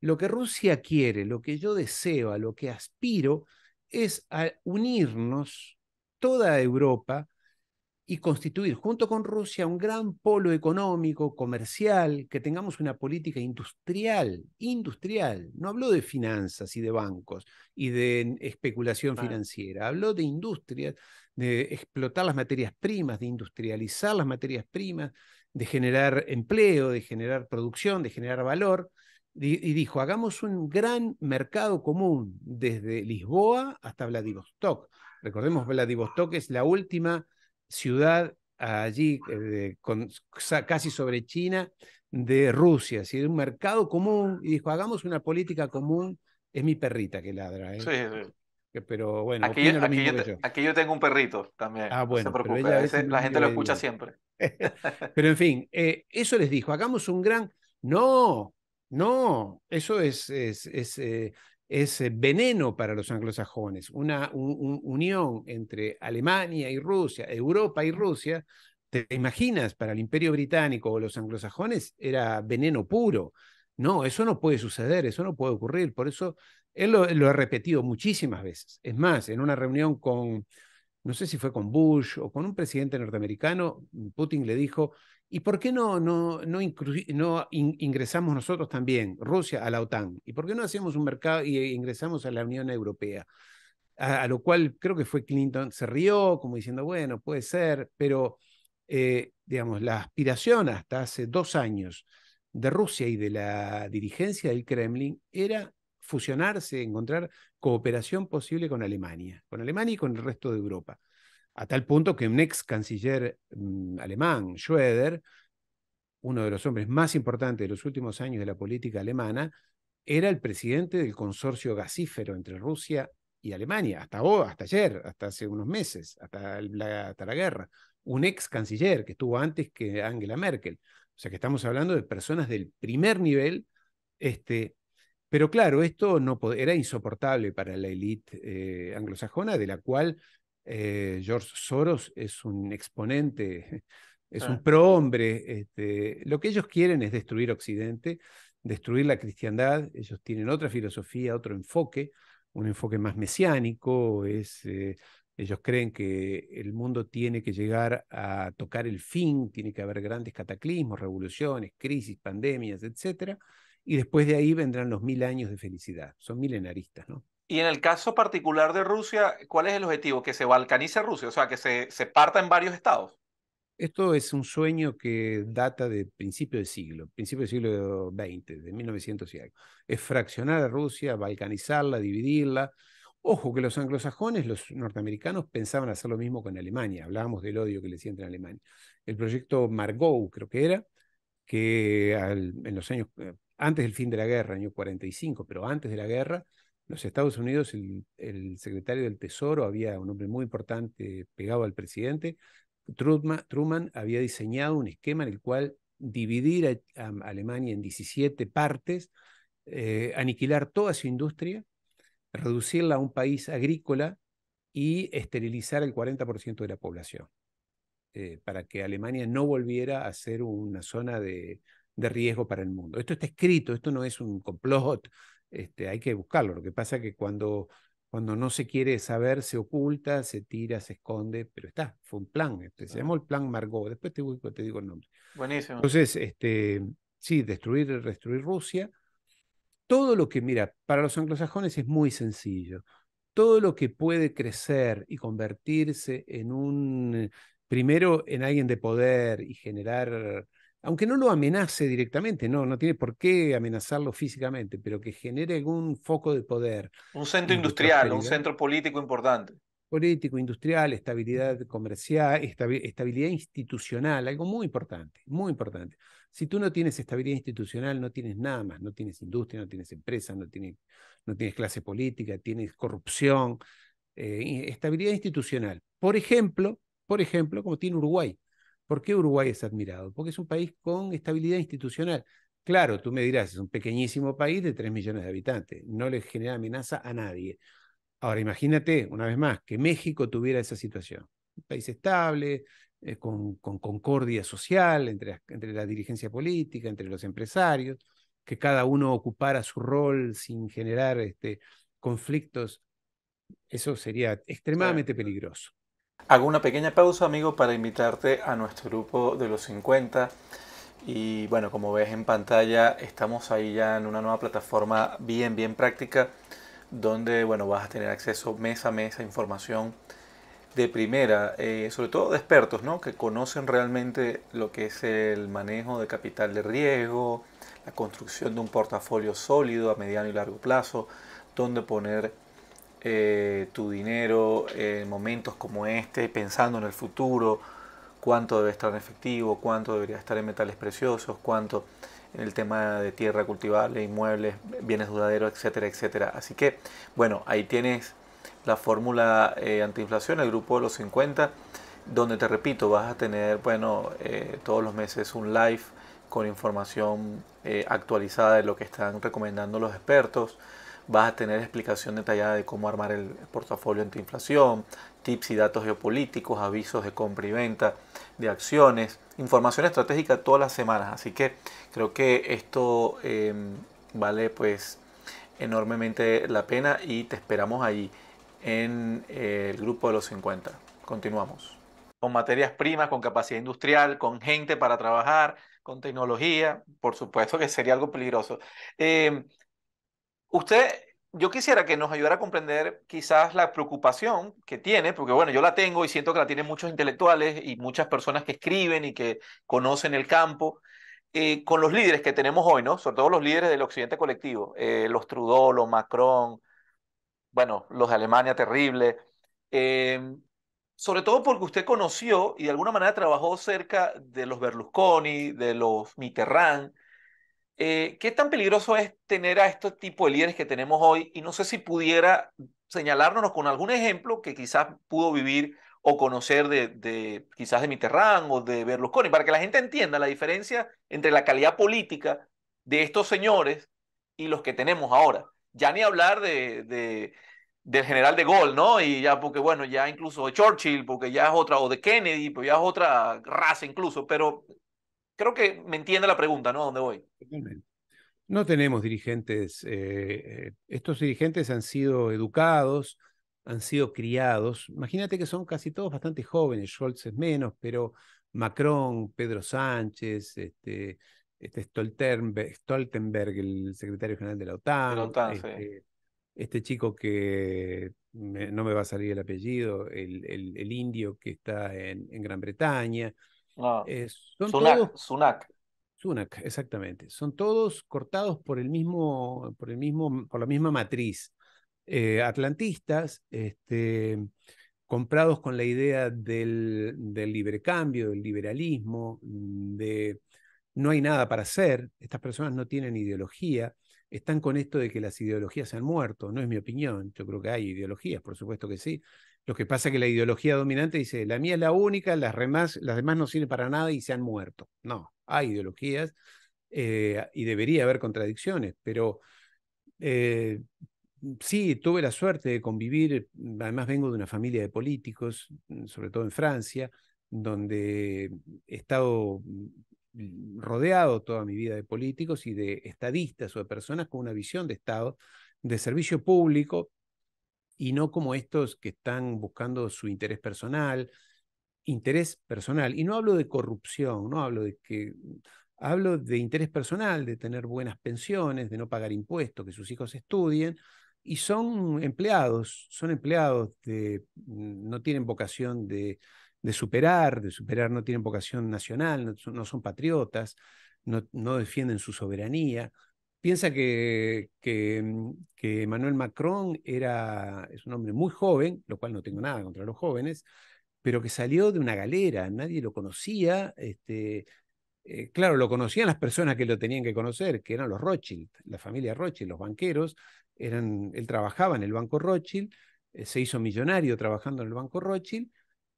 lo que Rusia quiere, lo que yo deseo, lo que aspiro, es a unirnos toda Europa y constituir junto con Rusia un gran polo económico, comercial, que tengamos una política industrial, industrial. No habló de finanzas y de bancos y de especulación financiera, habló de industrias, de explotar las materias primas, de industrializar las materias primas, de generar empleo, de generar producción, de generar valor. y dijo, hagamos un gran mercado común desde Lisboa hasta Vladivostok. Recordemos, Vladivostok es la última ciudad allí, eh, casi sobre China, de Rusia, es un mercado común, y dijo, hagamos una política común, es mi perrita que ladra. ¿eh? Sí, Pero bueno, aquí, yo, aquí, yo, tengo un perrito también. Ah, bueno, no la gente lo escucha siempre. pero en fin, eh, eso les dijo, hagamos un gran... No, no, eso es, es, es es eh, veneno para los anglosajones. Una unión entre Alemania y Rusia, Europa y Rusia, ¿te imaginas? Para el imperio británico o los anglosajones era veneno puro. No, eso no puede suceder, eso no puede ocurrir. Por eso él lo ha repetido muchísimas veces. Es más, en una reunión con, no sé si fue con Bush o con un presidente norteamericano, mm, Putin le dijo, ¿Y por qué no, no, no, ingresamos nosotros también, Rusia, a la OTAN? ¿Y por qué no hacemos un mercado y eh, ingresamos a la Unión Europea? A, lo cual creo que fue Clinton, se rió como diciendo, bueno, puede ser, pero eh, digamos, la aspiración hasta hace dos años de Rusia y de la dirigencia del Kremlin era fusionarse, encontrar cooperación posible con Alemania, con Alemania y con el resto de Europa. A tal punto que un ex canciller mm, alemán, Schroeder, uno de los hombres más importantes de los últimos años de la política alemana, era el presidente del consorcio gasífero entre Rusia y Alemania, hasta, hasta ayer, hasta hace unos meses, hasta la, guerra. Un ex canciller que estuvo antes que Angela Merkel. O sea que estamos hablando de personas del primer nivel. Este, pero claro, esto no era insoportable para la élite eh, anglosajona, de la cual eh, George Soros es un exponente, es un prohombre. Este, lo que ellos quieren es destruir Occidente, destruir la cristiandad. Ellos tienen otra filosofía, otro enfoque, un enfoque más mesiánico. Es, eh, ellos creen que el mundo tiene que llegar a tocar el fin, tiene que haber grandes cataclismos, revoluciones, crisis, pandemias, etc. Y después de ahí vendrán los mil años de felicidad. Son milenaristas, ¿no? Y en el caso particular de Rusia, ¿cuál es el objetivo? ¿Que se balcanice Rusia? O sea, que se, se parta en varios estados. Esto es un sueño que data de principio del siglo, principio del siglo XX, de 1900 y algo. Es fraccionar a Rusia, balcanizarla, dividirla. Ojo que los anglosajones, los norteamericanos, pensaban hacer lo mismo con Alemania. Hablábamos del odio que le sienten a Alemania. El proyecto Margot, creo que era, que en los años, eh, antes del fin de la guerra, año 45, pero antes de la guerra, los Estados Unidos, el, secretario del Tesoro, había un hombre muy importante pegado al presidente, Truman, había diseñado un esquema en el cual dividir a, Alemania en 17 partes, eh, aniquilar toda su industria, reducirla a un país agrícola y esterilizar el 40% de la población, eh, para que Alemania no volviera a ser una zona de, de riesgo para el mundo. Esto está escrito, esto no es un complot, este, hay que buscarlo. Lo que pasa es que cuando, cuando no se quiere saber, se oculta, se tira, se esconde, pero está, fue un plan. Este, se llamó el plan Margot. Después te, digo el nombre. Buenísimo. Entonces, este, sí, destruir, destruir Rusia. Todo lo que, mira, para los anglosajones es muy sencillo. Todo lo que puede crecer y convertirse en un, primero en alguien de poder y generar aunque no lo amenace directamente, no, no tiene por qué amenazarlo físicamente, pero que genere algún foco de poder. Un centro industrial, un centro político importante. Político, industrial, estabilidad comercial, estabilidad institucional, algo muy importante, muy importante. Si tú no tienes estabilidad institucional, no tienes nada más, no tienes industria, no tienes empresas, no tienes, clase política, tienes corrupción, eh, estabilidad institucional. Por ejemplo, por ejemplo, como tiene Uruguay. ¿Por qué Uruguay es admirado? Porque es un país con estabilidad institucional. Claro, tú me dirás, es un pequeñísimo país de 3 millones de habitantes, no le genera amenaza a nadie. Ahora, imagínate, una vez más, que México tuviera esa situación. Un país estable, eh, con, concordia social entre, entre la dirigencia política, entre los empresarios, que cada uno ocupara su rol sin generar este, conflictos, eso sería extremadamente peligroso. Hago una pequeña pausa, amigo, para invitarte a nuestro grupo de los 50. Y bueno, como ves en pantalla, estamos ahí ya en una nueva plataforma bien, bien práctica, donde bueno, vas a tener acceso mes a mes a información de primera, eh, sobre todo de expertos, ¿no? Que conocen realmente lo que es el manejo de capital de riesgo, la construcción de un portafolio sólido a mediano y largo plazo, donde poner eh, tu dinero en momentos como este, pensando en el futuro, cuánto debe estar en efectivo, cuánto debería estar en metales preciosos, cuánto en el tema de tierra cultivable, inmuebles, bienes duraderos, etcétera, etcétera. Así que, bueno, ahí tienes la fórmula eh, antiinflación, el grupo de los 50, donde te repito, vas a tener, bueno, eh, todos los meses un live con información actualizada de lo que están recomendando los expertos, vas a tener explicación detallada de cómo armar el portafolio inflación, tips y datos geopolíticos, avisos de compra y venta de acciones, información estratégica todas las semanas. Así que creo que esto em, vale pues enormemente la pena y te esperamos allí en eh, el grupo de los 50. Continuamos. Con materias primas, con capacidad industrial, con gente para trabajar, con tecnología, por supuesto que sería algo peligroso. Em, Usted, yo quisiera que nos ayudara a comprender quizás la preocupación que tiene, porque bueno, yo la tengo y siento que la tienen muchos intelectuales y muchas personas que escriben y que conocen el campo, eh, con los líderes que tenemos hoy, ¿no? Sobre todo los líderes del occidente colectivo, eh, los Trudeau, los Macron, bueno, los de Alemania terrible. Eh, sobre todo porque usted conoció y de alguna manera trabajó cerca de los Berlusconi, de los Mitterrand, eh, ¿Qué tan peligroso es tener a estos tipos de líderes que tenemos hoy? Y no sé si pudiera señalarnos con algún ejemplo que quizás pudo vivir o conocer de, quizás de Mitterrand o de Berlusconi, para que la gente entienda la diferencia entre la calidad política de estos señores y los que tenemos ahora. Ya ni hablar de, del general de Gaulle, ¿no? Y ya, porque bueno, ya incluso de Churchill, porque ya es otra, o de Kennedy, pues ya es otra raza incluso, pero creo que me entiende la pregunta, ¿no? dónde voy? No tenemos dirigentes. Eh, eh, estos dirigentes han sido educados, han sido criados. Imagínate que son casi todos bastante jóvenes. Scholz es menos, pero Macron, Pedro Sánchez, este, este Stoltenberg, Stoltenberg, el secretario general de la OTAN. Este, este, chico que no me va a salir el apellido, el, indio que está en Gran Bretaña. Ah, eh, son todos, exactamente. Son todos cortados por el mismo, por el mismo, por la misma matriz. Eh, atlantistas, este, comprados con la idea del, del libre cambio, del liberalismo, de no hay nada para hacer, estas personas no tienen ideología, están con esto de que las ideologías han muerto, no es mi opinión, yo creo que hay ideologías, por supuesto que sí, lo que pasa es que la ideología dominante dice, la mía es la única, las, demás, las demás no sirven para nada y se han muerto. No, hay ideologías eh, y debería haber contradicciones, pero eh, sí, tuve la suerte de convivir, mm, además vengo de una familia de políticos, mm, sobre todo en Francia, donde he estado mm, rodeado toda mi vida de políticos y de estadistas o de personas con una visión de Estado, de servicio público, y no como estos que están buscando su interés personal, interés personal. Y no hablo de corrupción, no hablo de que... Hablo de interés personal, de tener buenas pensiones, de no pagar impuestos, que sus hijos estudien, y son empleados, son empleados, de, mm, no tienen vocación de, superar, de superar no tienen vocación nacional, no, son patriotas, no, defienden su soberanía, Piensa que, mm, que, Emmanuel Macron era, es un hombre muy joven, lo cual no tengo nada contra los jóvenes, pero que salió de una galera, nadie lo conocía. Este, eh, claro, lo conocían las personas que lo tenían que conocer, que eran los Rothschild, la familia Rothschild, los banqueros. Eran, él trabajaba en el Banco Rothschild, eh, se hizo millonario trabajando en el Banco Rothschild,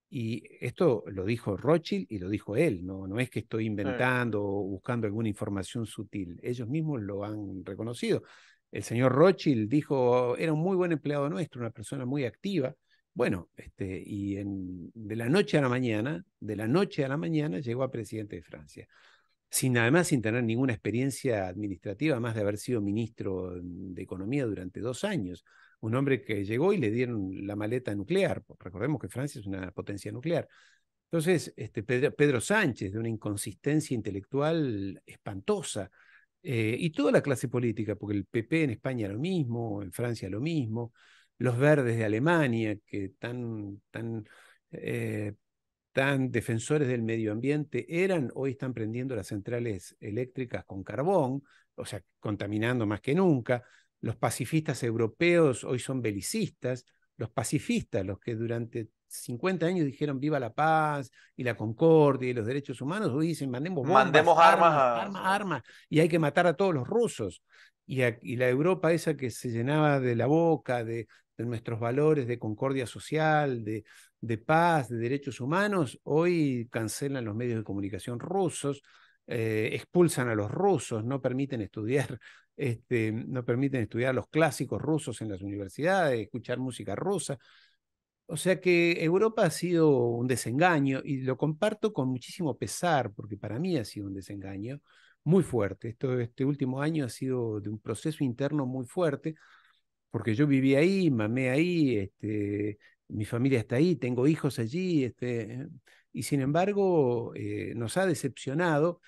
y esto lo dijo Rothschild y lo dijo él, no, no es que estoy inventando o buscando alguna información sutil, ellos mismos lo han reconocido. El señor Rothschild dijo, era un muy buen empleado nuestro, una persona muy activa. Bueno, este, y de la noche a la mañana, de la noche a la mañana llegó a presidente de Francia, sin además sin tener ninguna experiencia administrativa, más de haber sido ministro de Economía durante dos años un hombre que llegó y le dieron la maleta nuclear. Recordemos que Francia es una potencia nuclear. Entonces, este, Pedro, Sánchez, de una inconsistencia intelectual espantosa, eh, y toda la clase política, porque el PP en España lo mismo, en Francia lo mismo, los verdes de Alemania, que tan, tan, eh, tan defensores del medio ambiente eran, hoy están prendiendo las centrales eléctricas con carbón, o sea, contaminando más que nunca. Los pacifistas europeos hoy son belicistas. Los pacifistas, los que durante 50 años dijeron viva la paz y la concordia y los derechos humanos, hoy dicen mandemos, mandemos armas, armas, a... y hay que matar a todos los rusos. Y, la Europa esa que se llenaba de la boca, de, nuestros valores de concordia social, de, de, paz, de derechos humanos, hoy cancelan los medios de comunicación rusos, eh, expulsan a los rusos, no permiten estudiar, este, no permiten estudiar los clásicos rusos en las universidades, escuchar música rusa. O sea que Europa ha sido un desengaño y lo comparto con muchísimo pesar, porque para mí ha sido un desengaño muy fuerte. Esto, este último año ha sido de un proceso interno muy fuerte, porque yo viví ahí, mamé ahí, este, mi familia está ahí, tengo hijos allí, este, y sin embargo eh, nos ha decepcionado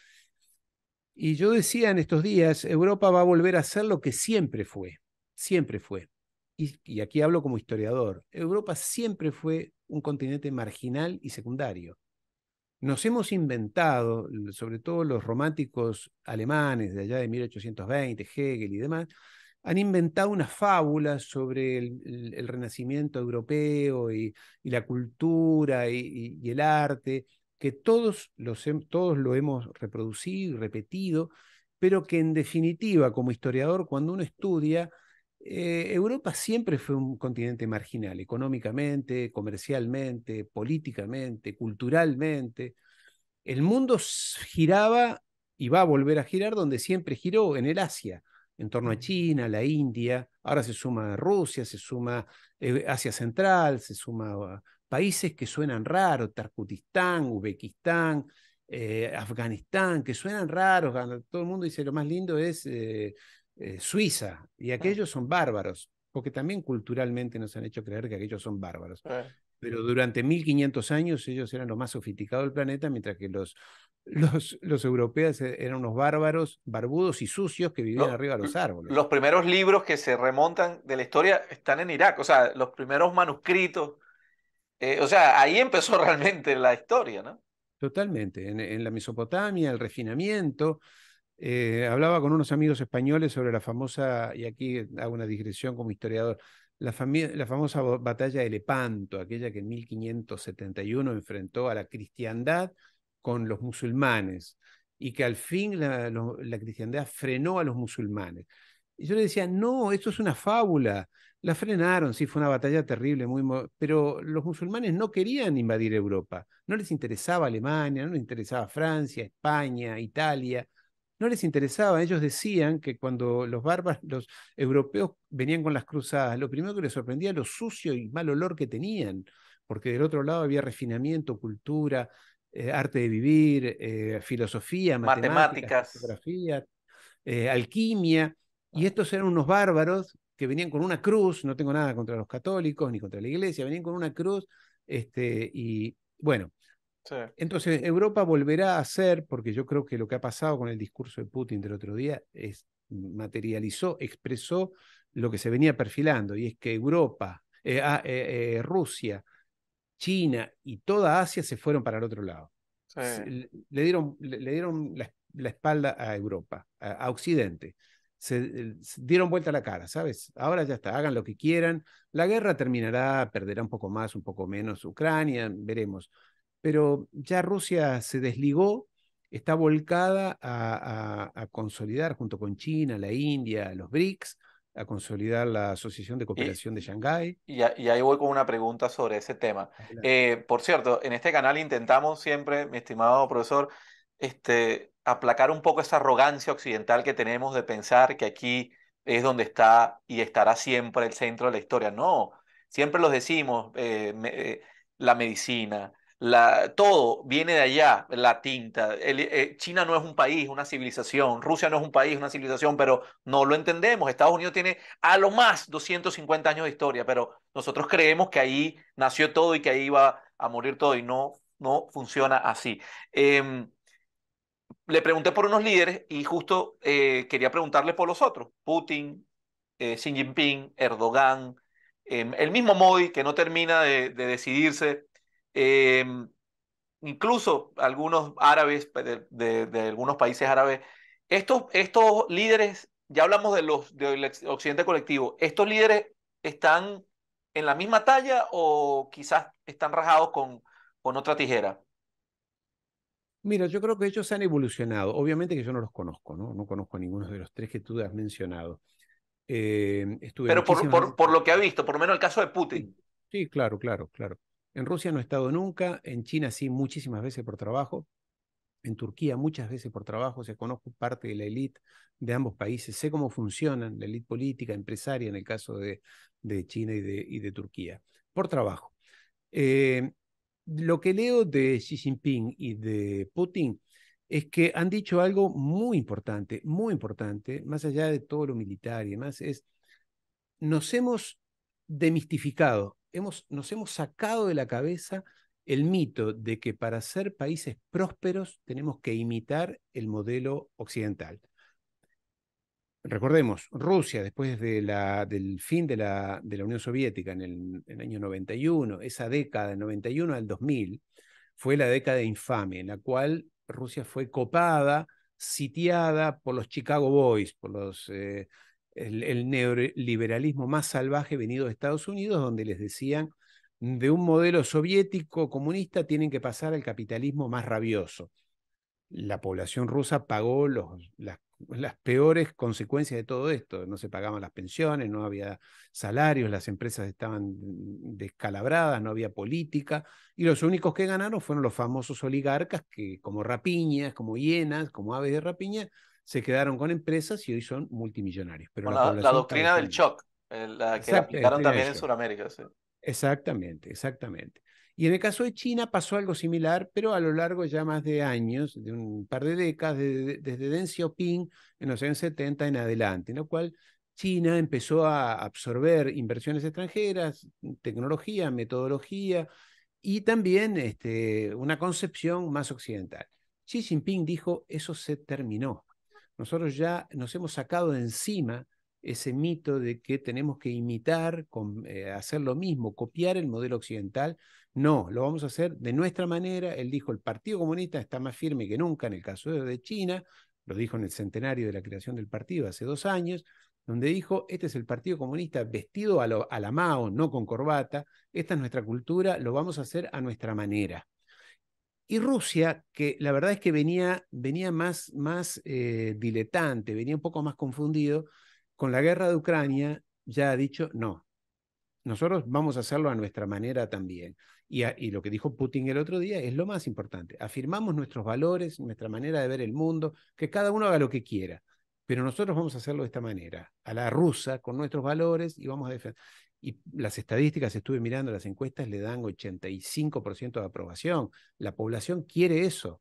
y yo decía en estos días, Europa va a volver a ser lo que siempre fue, siempre fue. Y, aquí hablo como historiador, Europa siempre fue un continente marginal y secundario. Nos hemos inventado, sobre todo los románticos alemanes de allá de 1820, Hegel y demás, han inventado una fábula sobre el, renacimiento europeo y, la cultura y el arte, que todos, todos lo hemos reproducido y repetido, pero que en definitiva, como historiador, cuando uno estudia, eh, Europa siempre fue un continente marginal, económicamente, comercialmente, políticamente, culturalmente. El mundo giraba y va a volver a girar donde siempre giró, en el Asia, en torno a China, la India, ahora se suma Rusia, se suma eh, Asia Central, se suma países que suenan raros, Tarkutistán, Uzbekistán, eh, Afganistán, que suenan raros, todo el mundo dice lo más lindo es eh, eh, Suiza, y aquellos son bárbaros, porque también culturalmente nos han hecho creer que aquellos son bárbaros. Pero durante 1500 años ellos eran los más sofisticados del planeta, mientras que los, los, los europeos eran unos bárbaros, barbudos y sucios que vivían arriba de los árboles. Los primeros libros que se remontan de la historia están en Irak, o sea, los primeros manuscritos eh, o sea, ahí empezó realmente la historia, ¿no? Totalmente. En, la Mesopotamia, el refinamiento. Eh, hablaba con unos amigos españoles sobre la famosa, y aquí hago una digresión como historiador, la, famosa batalla de Lepanto, aquella que en 1571 enfrentó a la cristiandad con los musulmanes y que al fin la, la cristiandad frenó a los musulmanes. Y yo le decía, no, esto es una fábula. La frenaron, sí, fue una batalla terrible, muy pero los musulmanes no querían invadir Europa. No les interesaba Alemania, no les interesaba Francia, España, Italia. No les interesaba. Ellos decían que cuando los bárbaros, los europeos venían con las cruzadas, lo primero que les sorprendía era lo sucio y mal olor que tenían, porque del otro lado había refinamiento, cultura, eh, arte de vivir, eh, filosofía, matemáticas, eh, alquimia. Y ah. estos eran unos bárbaros que venían con una cruz, no tengo nada contra los católicos ni contra la iglesia, venían con una cruz, este, y bueno. Entonces, Europa volverá a ser, porque yo creo que lo que ha pasado con el discurso de Putin del otro día es materializó, expresó lo que se venía perfilando, y es que Europa, eh, ah, eh, eh, Rusia, China y toda Asia se fueron para el otro lado. Le, dieron, le, dieron la, espalda a Europa, a Occidente se, dieron vuelta la cara, ¿sabes? Ahora ya está, hagan lo que quieran. La guerra terminará, perderá un poco más, un poco menos Ucrania, veremos. Pero ya Rusia se desligó, está volcada a, consolidar junto con China, la India, los BRICS, a consolidar la Asociación de Cooperación de Shanghái. Y, y, ahí voy con una pregunta sobre ese tema. Eh, por cierto, en este canal intentamos siempre, mi estimado profesor, este, aplacar un poco esa arrogancia occidental que tenemos de pensar que aquí es donde está y estará siempre el centro de la historia. No, siempre los decimos, eh, eh la medicina, la, todo viene de allá, la tinta. El, eh, China no es un país, una civilización. Rusia no es un país, una civilización, pero no lo entendemos. Estados Unidos tiene a lo más 250 años de historia, pero nosotros creemos que ahí nació todo y que ahí iba a morir todo y no, no funciona así. Eh, le pregunté por unos líderes y justo eh, quería preguntarle por los otros, Putin, eh, Xi Jinping, Erdogan, em, el mismo Modi que no termina de, decidirse, em, incluso algunos árabes de, algunos países árabes. Estos, estos líderes, ya hablamos de los del occidente colectivo, ¿estos líderes están en la misma talla o quizás están rajados con, con otra tijera? Mira, yo creo que ellos han evolucionado. Obviamente que yo no los conozco, ¿no? No conozco a ninguno de los tres que tú has mencionado. Eh, Pero por, lo que ha visto, por lo menos el caso de Putin. Sí, claro, claro, claro. En Rusia no he estado nunca, en China sí, muchísimas veces por trabajo, en Turquía muchas veces por trabajo, o sea, conozco parte de la élite de ambos países, sé cómo funcionan la élite política, empresaria en el caso de, China y de, y de Turquía, por trabajo. Eh, lo que leo de Xi Jinping y de Putin es que han dicho algo muy importante, muy importante, más allá de todo lo militar y demás, es nos hemos demistificado, nos hemos sacado de la cabeza el mito de que para ser países prósperos tenemos que imitar el modelo occidental. Recordemos, Rusia, después del fin de la, Unión Soviética en el, año 91, esa década, del 91 al 2000, fue la década infame en la cual Rusia fue copada, sitiada por los Chicago Boys, por los, eh, el, neoliberalismo más salvaje venido de Estados Unidos, donde les decían, de un modelo soviético comunista tienen que pasar al capitalismo más rabioso. La población rusa pagó los, las las peores consecuencias de todo esto. No se pagaban las pensiones, no había salarios, las empresas estaban descalabradas, no había política, y los únicos que ganaron fueron los famosos oligarcas que como rapiñas, como hienas, como aves de rapiña, se quedaron con empresas y hoy son multimillonarios. la, doctrina del shock, eh, la que aplicaron también en Sudamérica. Exactamente, exactamente. Y en el caso de China pasó algo similar, pero a lo largo ya más de años, de un par de décadas, desde Deng Xiaoping en los años 70 en adelante, en lo cual China empezó a absorber inversiones extranjeras, tecnología, metodología y también este, una concepción más occidental. Xi Jinping dijo, eso se terminó. Nosotros ya nos hemos sacado de encima ese mito de que tenemos que imitar, eh, hacer lo mismo, copiar el modelo occidental no, lo vamos a hacer de nuestra manera. Él dijo, el Partido Comunista está más firme que nunca en el caso de China, lo dijo en el centenario de la creación del partido hace dos años, donde dijo, este es el Partido Comunista vestido a, la Mao, no con corbata, esta es nuestra cultura, lo vamos a hacer a nuestra manera. Y Rusia, que la verdad es que venía, venía más, más eh, diletante, venía un poco más confundido, con la guerra de Ucrania ya ha dicho, no, nosotros vamos a hacerlo a nuestra manera también. Y, lo que dijo Putin el otro día es lo más importante. Afirmamos nuestros valores, nuestra manera de ver el mundo, que cada uno haga lo que quiera, pero nosotros vamos a hacerlo de esta manera, a la rusa, con nuestros valores y vamos a defender. Y las estadísticas, estuve mirando las encuestas, le dan 85% de aprobación. La población quiere eso.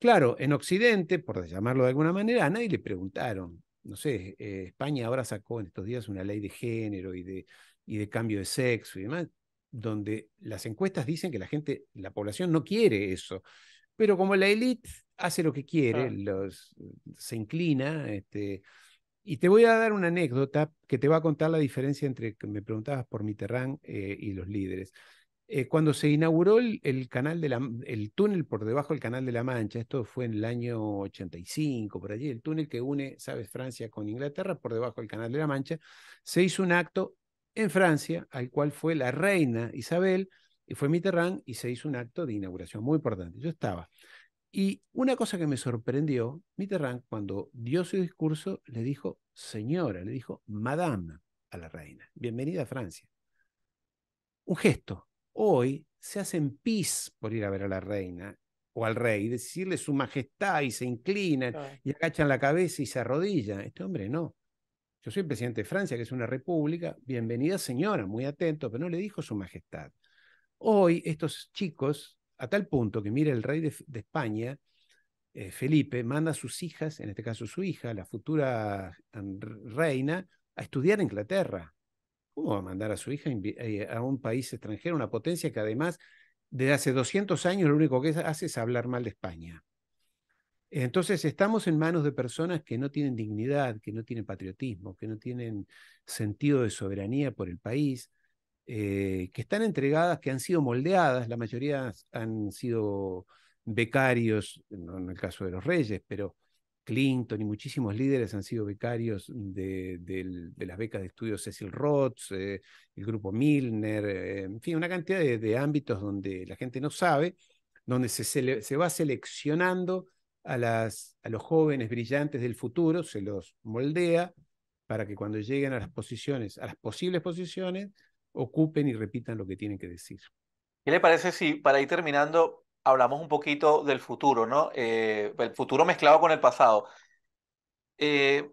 Claro, en Occidente, por llamarlo de alguna manera, a nadie le preguntaron. No sé, eh, España ahora sacó en estos días una ley de género y de, y de cambio de sexo y demás donde las encuestas dicen que la gente, la población no quiere eso. Pero como la élite hace lo que quiere, los, se inclina, este, y te voy a dar una anécdota que te va a contar la diferencia entre que me preguntabas por Mitterrand eh, y los líderes. Eh, cuando se inauguró el, canal de la, el túnel por debajo del canal de la Mancha, esto fue en el año 85, por allí, el túnel que une, sabes, Francia con Inglaterra por debajo del canal de la Mancha, se hizo un acto en Francia, al cual fue la reina Isabel, y fue Mitterrand, y se hizo un acto de inauguración muy importante. Yo estaba. Y una cosa que me sorprendió, Mitterrand cuando dio su discurso le dijo señora, le dijo madame a la reina, bienvenida a Francia. Un gesto. Hoy se hacen pis por ir a ver a la reina o al rey, decirle su majestad y se inclinan y agachan la cabeza y se arrodillan. Este hombre no. Yo soy presidente de Francia, que es una república. Bienvenida, señora, muy atento, pero no le dijo su majestad. Hoy, estos chicos, a tal punto que, mire, el rey de, España, eh, Felipe, manda a sus hijas, en este caso su hija, la futura reina, a estudiar en Inglaterra. ¿Cómo va a mandar a su hija eh, a un país extranjero, una potencia que además desde hace 200 años lo único que hace es hablar mal de España? Entonces estamos en manos de personas que no tienen dignidad, que no tienen patriotismo, que no tienen sentido de soberanía por el país, eh, que están entregadas, que han sido moldeadas, la mayoría han sido becarios, en el caso de los reyes, pero Clinton y muchísimos líderes han sido becarios de, las becas de estudio Cecil Rhodes, eh, el grupo Milner, eh, en fin, una cantidad de, ámbitos donde la gente no sabe, donde se va seleccionando a, las, a los jóvenes brillantes del futuro, se los moldea para que cuando lleguen a las posiciones, a las posibles posiciones, ocupen y repitan lo que tienen que decir. ¿Qué le parece si para ir terminando hablamos un poquito del futuro, ¿no? Eh, el futuro mezclado con el pasado. Eh,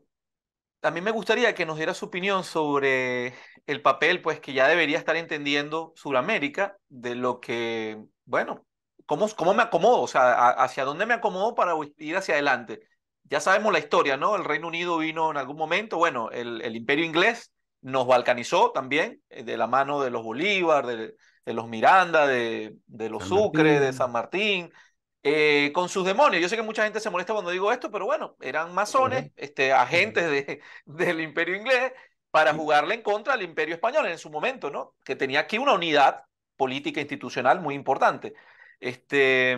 a mí me gustaría que nos diera su opinión sobre el papel, pues que ya debería estar entendiendo Sudamérica de lo que, bueno, cómo, cómo me acomodo, o sea, hacia dónde me acomodo para ir hacia adelante. Ya sabemos la historia, ¿no? El Reino Unido vino en algún momento, bueno, el, imperio inglés nos balcanizó también, eh, de la mano de los Bolívar, de, los Miranda, de, los Sucre, de San Martín, eh, con sus demonios. Yo sé que mucha gente se molesta cuando digo esto, pero bueno, eran masones, este, agentes del imperio inglés, para jugarle en contra al imperio español en su momento, ¿no? Que tenía aquí una unidad política institucional muy importante. Este,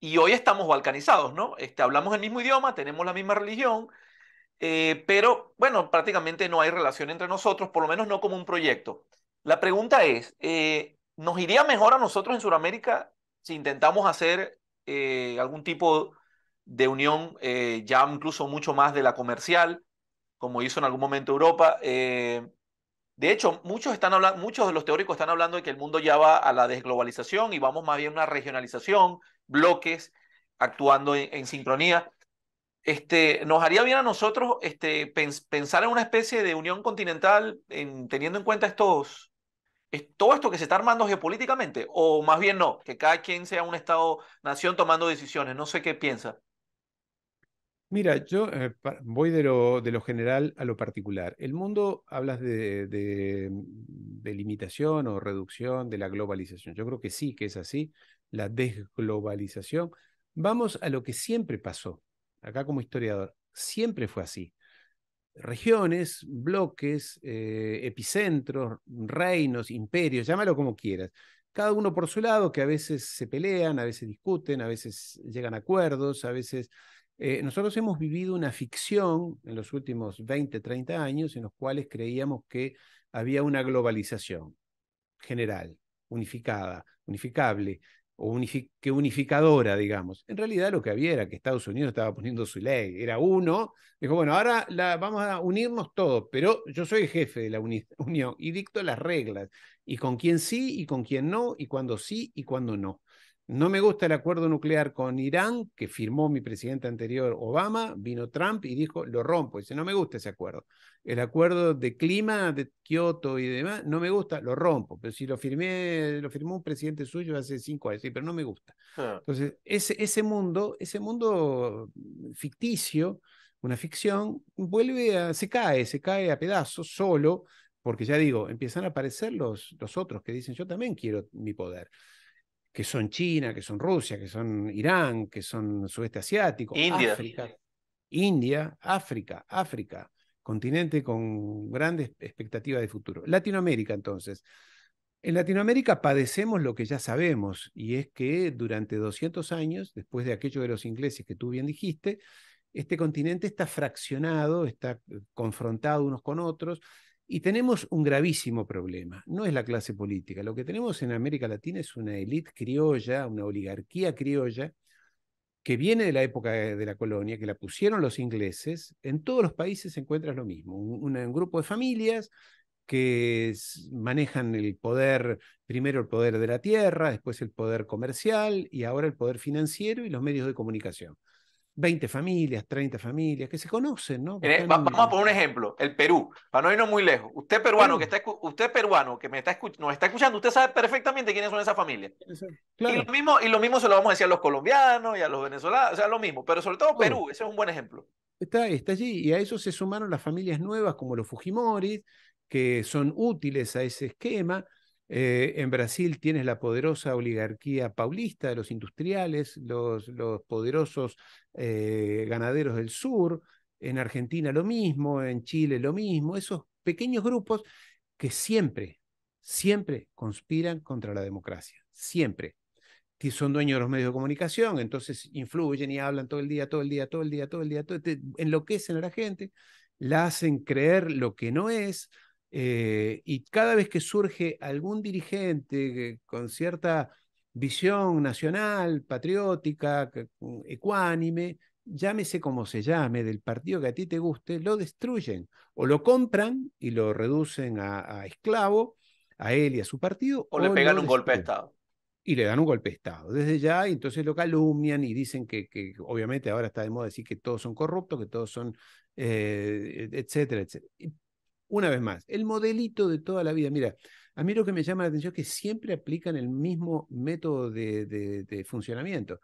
y hoy estamos balcanizados, ¿no? Este, hablamos el mismo idioma, tenemos la misma religión, eh, pero bueno, prácticamente no hay relación entre nosotros, por lo menos no como un proyecto. La pregunta es, eh, ¿nos iría mejor a nosotros en Sudamérica si intentamos hacer eh, algún tipo de unión ya incluso mucho más de la comercial, como hizo en algún momento Europa? De hecho, muchos, están hablando, muchos de los teóricos están hablando de que el mundo ya va a la desglobalización y vamos más bien a una regionalización, bloques actuando en, sincronía. Este, nos haría bien a nosotros este, pensar en una especie de unión continental teniendo en cuenta estos, todo esto que se está armando geopolíticamente, o más bien no, que cada quien sea un Estado-nación tomando decisiones. No sé qué piensa. Mira, yo eh, voy de lo, general a lo particular. El mundo, hablas mm, de, limitación o reducción de la globalización. Yo creo que sí, que es así, la desglobalización. Vamos a lo que siempre pasó, acá como historiador, siempre fue así. Regiones, bloques, eh, epicentros, reinos, imperios, llámalo como quieras. Cada uno por su lado, que a veces se pelean, a veces discuten, a veces llegan a acuerdos, a veces eh, nosotros hemos vivido una ficción en los últimos 20, 30 años en los cuales creíamos que había una globalización general, unificada, unificable, o unificadora, digamos. En realidad lo que había era que Estados Unidos estaba poniendo su ley, era uno, dijo, bueno, ahora vamos a unirnos todos, pero yo soy jefe de la unión y dicto las reglas, y con quién sí y con quién no, y cuándo sí y cuándo no. No me gusta el acuerdo nuclear con Irán, que firmó mi presidente anterior Obama, vino Trump y dijo, lo rompo. Dice, no me gusta ese acuerdo. El acuerdo de clima de Kioto y demás, no me gusta, lo rompo. Pero si lo firmé, lo firmó un presidente suyo hace cinco años, sí, pero no me gusta. Ah. Entonces, ese, mundo, ese mundo ficticio, una ficción, vuelve se cae, se cae a pedazos solo, porque ya digo, empiezan a aparecer los otros que dicen, yo también quiero mi poder que son China, que son Rusia, que son Irán, que son sudeste asiático, India. África, India, África, África, continente con grandes expectativas de futuro. Latinoamérica, entonces. En Latinoamérica padecemos lo que ya sabemos, y es que durante 200 años, después de aquello de los ingleses que tú bien dijiste, este continente está fraccionado, está eh, confrontado unos con otros, y tenemos un gravísimo problema. No es la clase política. Lo que tenemos en América Latina es una élite criolla, una oligarquía criolla, que viene de la época de la colonia, que la pusieron los ingleses. En todos los países se encuentra lo mismo. Un, grupo de familias que manejan el poder, primero el poder de la tierra, después el poder comercial y ahora el poder financiero y los medios de comunicación. 20 familias, 30 familias, que se conocen, ¿no? vamos a poner un ejemplo, el Perú, para no irnos muy lejos. Usted peruano, que está, usted peruano que me está nos está escuchando, usted sabe perfectamente quiénes son esas familias. Y, lo mismo, y lo mismo se lo vamos a decir a los colombianos y a los venezolanos, o sea, lo mismo, pero sobre todo Perú, ese es un buen ejemplo. Está, está allí, y a eso se sumaron las familias nuevas como los Fujimori, que son útiles a ese esquema. Eh, en Brasil tienes la poderosa oligarquía paulista de los industriales, los, poderosos eh, ganaderos del sur, en Argentina lo mismo, en Chile lo mismo, esos pequeños grupos que siempre, siempre conspiran contra la democracia, siempre. Si son dueños de los medios de comunicación, entonces influyen y hablan todo el día, todo el día, todo el día, todo el día, todo enloquecen a la gente, la hacen creer lo que no es, eh, y cada vez que surge algún dirigente con cierta visión nacional, patriótica, mm, ecuánime, llámese como se llame, del partido que a ti te guste, lo destruyen o lo compran y lo reducen a, esclavo, a él y a su partido. O, le pegan un golpe de Estado. Y le dan un golpe de Estado. Desde ya, y entonces lo calumnian y dicen que, obviamente ahora está de moda decir que todos son corruptos, que todos son, eh, etcétera, etcétera. Una vez más, el modelito de toda la vida. Mira, a mí lo que me llama la atención es que siempre aplican el mismo método de, funcionamiento.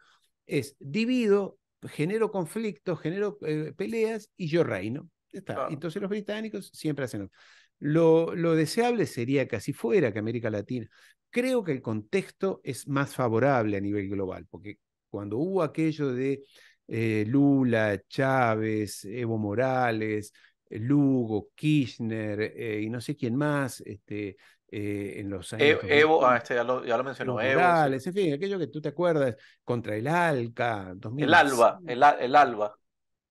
Es divido, genero conflictos, genero eh, peleas y yo reino. Está. Entonces los británicos siempre hacen lo, lo deseable sería que así fuera, que América Latina. Creo que el contexto es más favorable a nivel global, porque cuando hubo aquello de eh, Lula, Chávez, Evo Morales, eh, Lugo, Kirchner eh, y no sé quién más, este, eh, en los e, años. Evo, ah, este ya lo, mencionó, Evo. en fin, aquello que tú te acuerdas, contra el Alca, El Alba, el, Alba.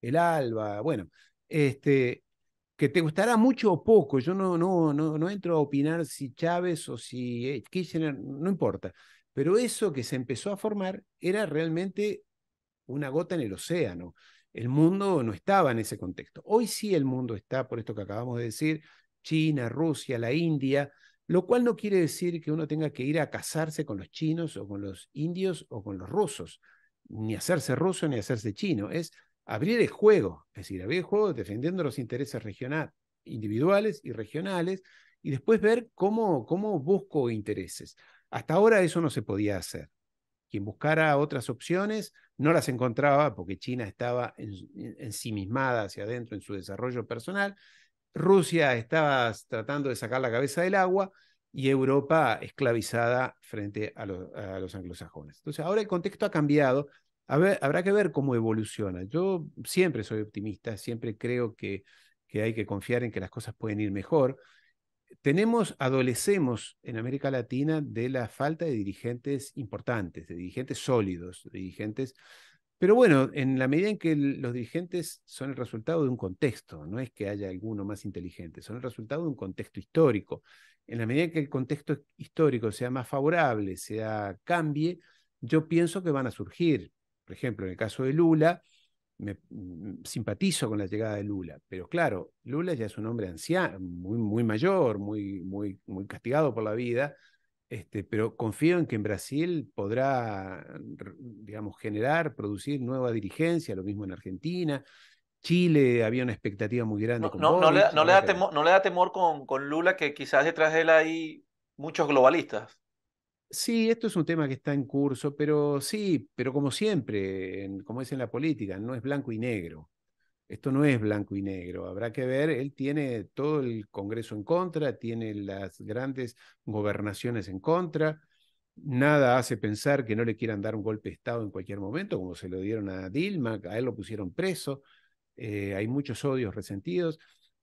El Alba, bueno, este, que te gustará mucho o poco, yo no, no, no, no entro a opinar si Chávez o si Kirchner, no importa, pero eso que se empezó a formar era realmente una gota en el océano. El mundo no estaba en ese contexto. Hoy sí el mundo está, por esto que acabamos de decir, China, Rusia, la India, lo cual no quiere decir que uno tenga que ir a casarse con los chinos o con los indios o con los rusos, ni hacerse ruso ni hacerse chino, es abrir el juego, es decir, abrir el juego defendiendo los intereses regionales, individuales y regionales, y después ver cómo, cómo busco intereses. Hasta ahora eso no se podía hacer. Quien buscara otras opciones no las encontraba porque China estaba ensimismada hacia adentro en su desarrollo personal, Rusia estaba tratando de sacar la cabeza del agua y Europa esclavizada frente a, los anglosajones. Entonces, ahora el contexto ha cambiado, habrá que ver cómo evoluciona. Yo siempre soy optimista, siempre creo que, que hay que confiar en que las cosas pueden ir mejor tenemos, adolecemos en América Latina de la falta de dirigentes importantes, de dirigentes sólidos, de dirigentes... Pero bueno, en la medida en que los dirigentes son el resultado de un contexto, no es que haya alguno más inteligente, son el resultado de un contexto histórico. En la medida en que el contexto histórico sea más favorable, sea cambie, yo pienso que van a surgir. Por ejemplo, en el caso de Lula, me mm, simpatizo con la llegada de Lula, pero claro, Lula ya es un hombre anciano, muy, muy mayor, muy, muy, muy castigado por la vida, este, pero confío en que en Brasil podrá, digamos, generar, producir nueva dirigencia, lo mismo en Argentina. Chile había una expectativa muy grande. No, le, no le, da temor, con, con Lula que quizás detrás de él hay muchos globalistas. Sí, esto es un tema que está en curso, pero sí, pero como siempre, como es en la política, no es blanco y negro. Esto no es blanco y negro, habrá que ver, él tiene todo el Congreso en contra, tiene las grandes gobernaciones en contra, nada hace pensar que no le quieran dar un golpe de Estado en cualquier momento, como se lo dieron a Dilma, a él lo pusieron preso, eh, hay muchos odios resentidos.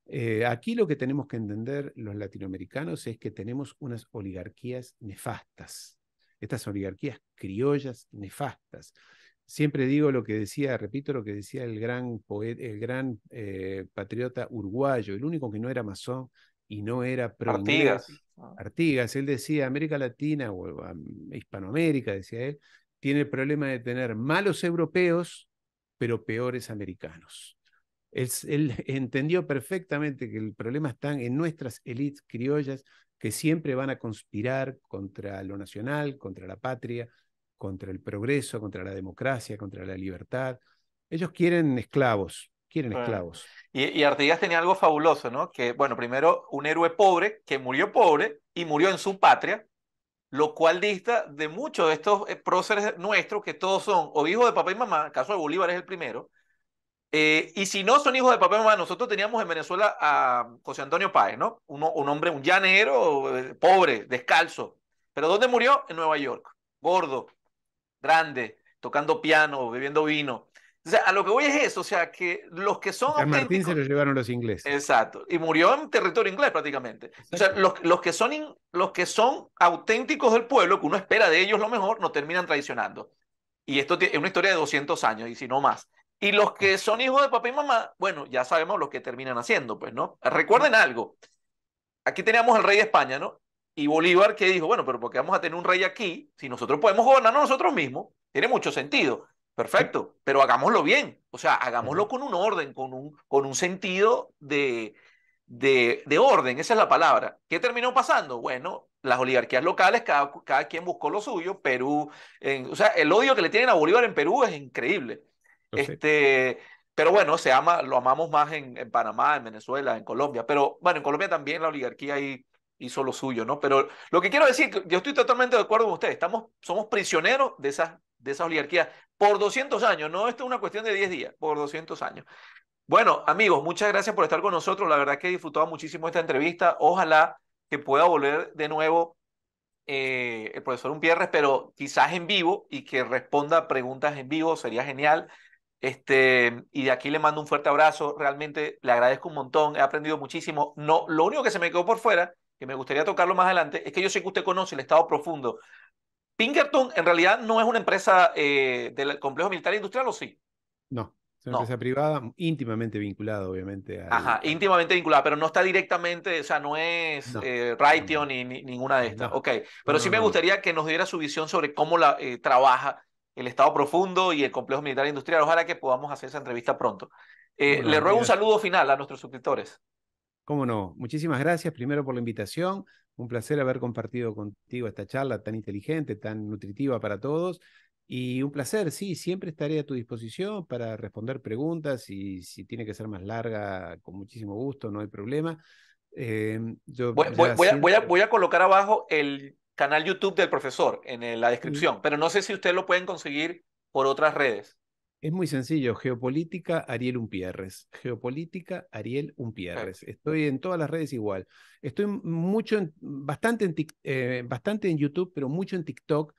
Eh, aquí lo que tenemos que entender los latinoamericanos es que tenemos unas oligarquías nefastas, estas oligarquías criollas nefastas. Siempre digo lo que decía, repito lo que decía el gran, el gran eh, patriota uruguayo, el único que no era masón y no era pro Artigas. Ah. Artigas, él decía, América Latina o Hispanoamérica, decía él, tiene el problema de tener malos europeos, pero peores americanos. Él, entendió perfectamente que el problema está en nuestras élites criollas que siempre van a conspirar contra lo nacional, contra la patria, contra el progreso, contra la democracia, contra la libertad. Ellos quieren esclavos, quieren esclavos. Y, y, Artigas tenía algo fabuloso, ¿no? Que, bueno, primero, un héroe pobre que murió pobre y murió en su patria, lo cual dista de muchos de estos eh, próceres nuestros que todos son o hijos de papá y mamá, el caso de Bolívar es el primero, eh, y si no son hijos de papá y mamá, nosotros teníamos en Venezuela a José Antonio Páez, ¿no? un hombre, un llanero, eh, pobre, descalzo. Pero ¿dónde murió? En Nueva York. Gordo, grande, tocando piano, bebiendo vino. O sea, a lo que voy es eso, o sea, que los que son... Martín se lo llevaron los ingleses. Exacto, y murió en territorio inglés prácticamente. O sea, los, que son los que son auténticos del pueblo, que uno espera de ellos lo mejor, no terminan traicionando. Y esto es una historia de 200 años, y si no más. Y los que son hijos de papá y mamá, bueno, ya sabemos lo que terminan haciendo, pues, ¿no? Recuerden algo. Aquí teníamos al rey de España, ¿no? Y Bolívar que dijo, bueno, pero ¿por qué vamos a tener un rey aquí si nosotros podemos gobernarnos nosotros mismos? Tiene mucho sentido. Perfecto, pero hagámoslo bien. O sea, hagámoslo con un orden, con un, con un sentido de, de, orden. Esa es la palabra. ¿Qué terminó pasando? Bueno, las oligarquías locales, cada, quien buscó lo suyo. Perú, o sea, el odio que le tienen a Bolívar en Perú es increíble. Este, pero bueno, se ama, lo amamos más en, Panamá, en Venezuela, en Colombia. Pero bueno, en Colombia también la oligarquía hizo lo suyo, ¿no? Pero lo que quiero decir, yo estoy totalmente de acuerdo con ustedes, estamos, somos prisioneros de esas, de esas oligarquías por 200 años, no esto es una cuestión de 10 días, por 200 años. Bueno, amigos, muchas gracias por estar con nosotros, la verdad que he disfrutado muchísimo esta entrevista, ojalá que pueda volver de nuevo eh, el profesor Umpierres, pero quizás en vivo y que responda preguntas en vivo, sería genial. Este, y de aquí le mando un fuerte abrazo, realmente le agradezco un montón, he aprendido muchísimo. No, lo único que se me quedó por fuera, que me gustaría tocarlo más adelante, es que yo sé que usted conoce el estado profundo. Pinkerton en realidad no es una empresa eh, del complejo militar e industrial, ¿o sí? No, es una empresa privada íntimamente vinculada, obviamente. Ajá, íntimamente vinculada, pero no está directamente, o sea, no es no, eh, ni, ninguna de estas. ok, pero sí me gustaría que nos diera su visión sobre cómo la eh, trabaja el Estado profundo y el complejo militar industrial. Ojalá que podamos hacer esa entrevista pronto. Eh, le ruego un saludo final a nuestros suscriptores. Cómo no. Muchísimas gracias primero por la invitación. Un placer haber compartido contigo esta charla tan inteligente, tan nutritiva para todos. Y un placer, sí, siempre estaré a tu disposición para responder preguntas y si tiene que ser más larga, con muchísimo gusto, no hay problema. Eh, voy a colocar abajo el canal YouTube del profesor en la descripción, mm. pero no sé si ustedes lo pueden conseguir por otras redes. Es muy sencillo, Geopolítica Ariel Umpierres. Geopolítica Ariel Umpierres. Estoy en todas las redes igual. Estoy mucho, bastante, en eh, bastante en YouTube, pero mucho en TikTok,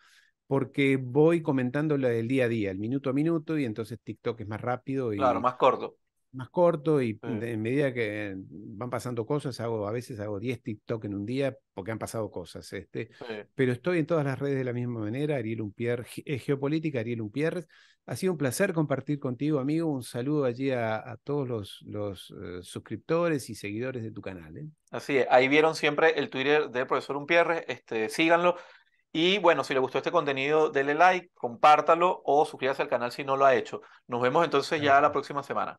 porque voy comentando la del día a día, el minuto a minuto, y entonces TikTok es más rápido. Y, claro, más corto más corto y en medida que van pasando cosas, hago a veces hago 10 TikTok en un día porque han pasado cosas. Este, Pero estoy en todas las redes de la misma manera, Ariel Umpierre eh, Geopolítica, Ariel Umpierre, Ha sido un placer compartir contigo, amigo. Un saludo allí a, todos los, los eh, suscriptores y seguidores de tu canal. ¿eh? Así es, ahí vieron siempre el Twitter del profesor Umpierre, este, síganlo. Y bueno, si les gustó este contenido, denle like, compártalo o suscríbase al canal si no lo ha hecho. Nos vemos entonces ya la próxima semana.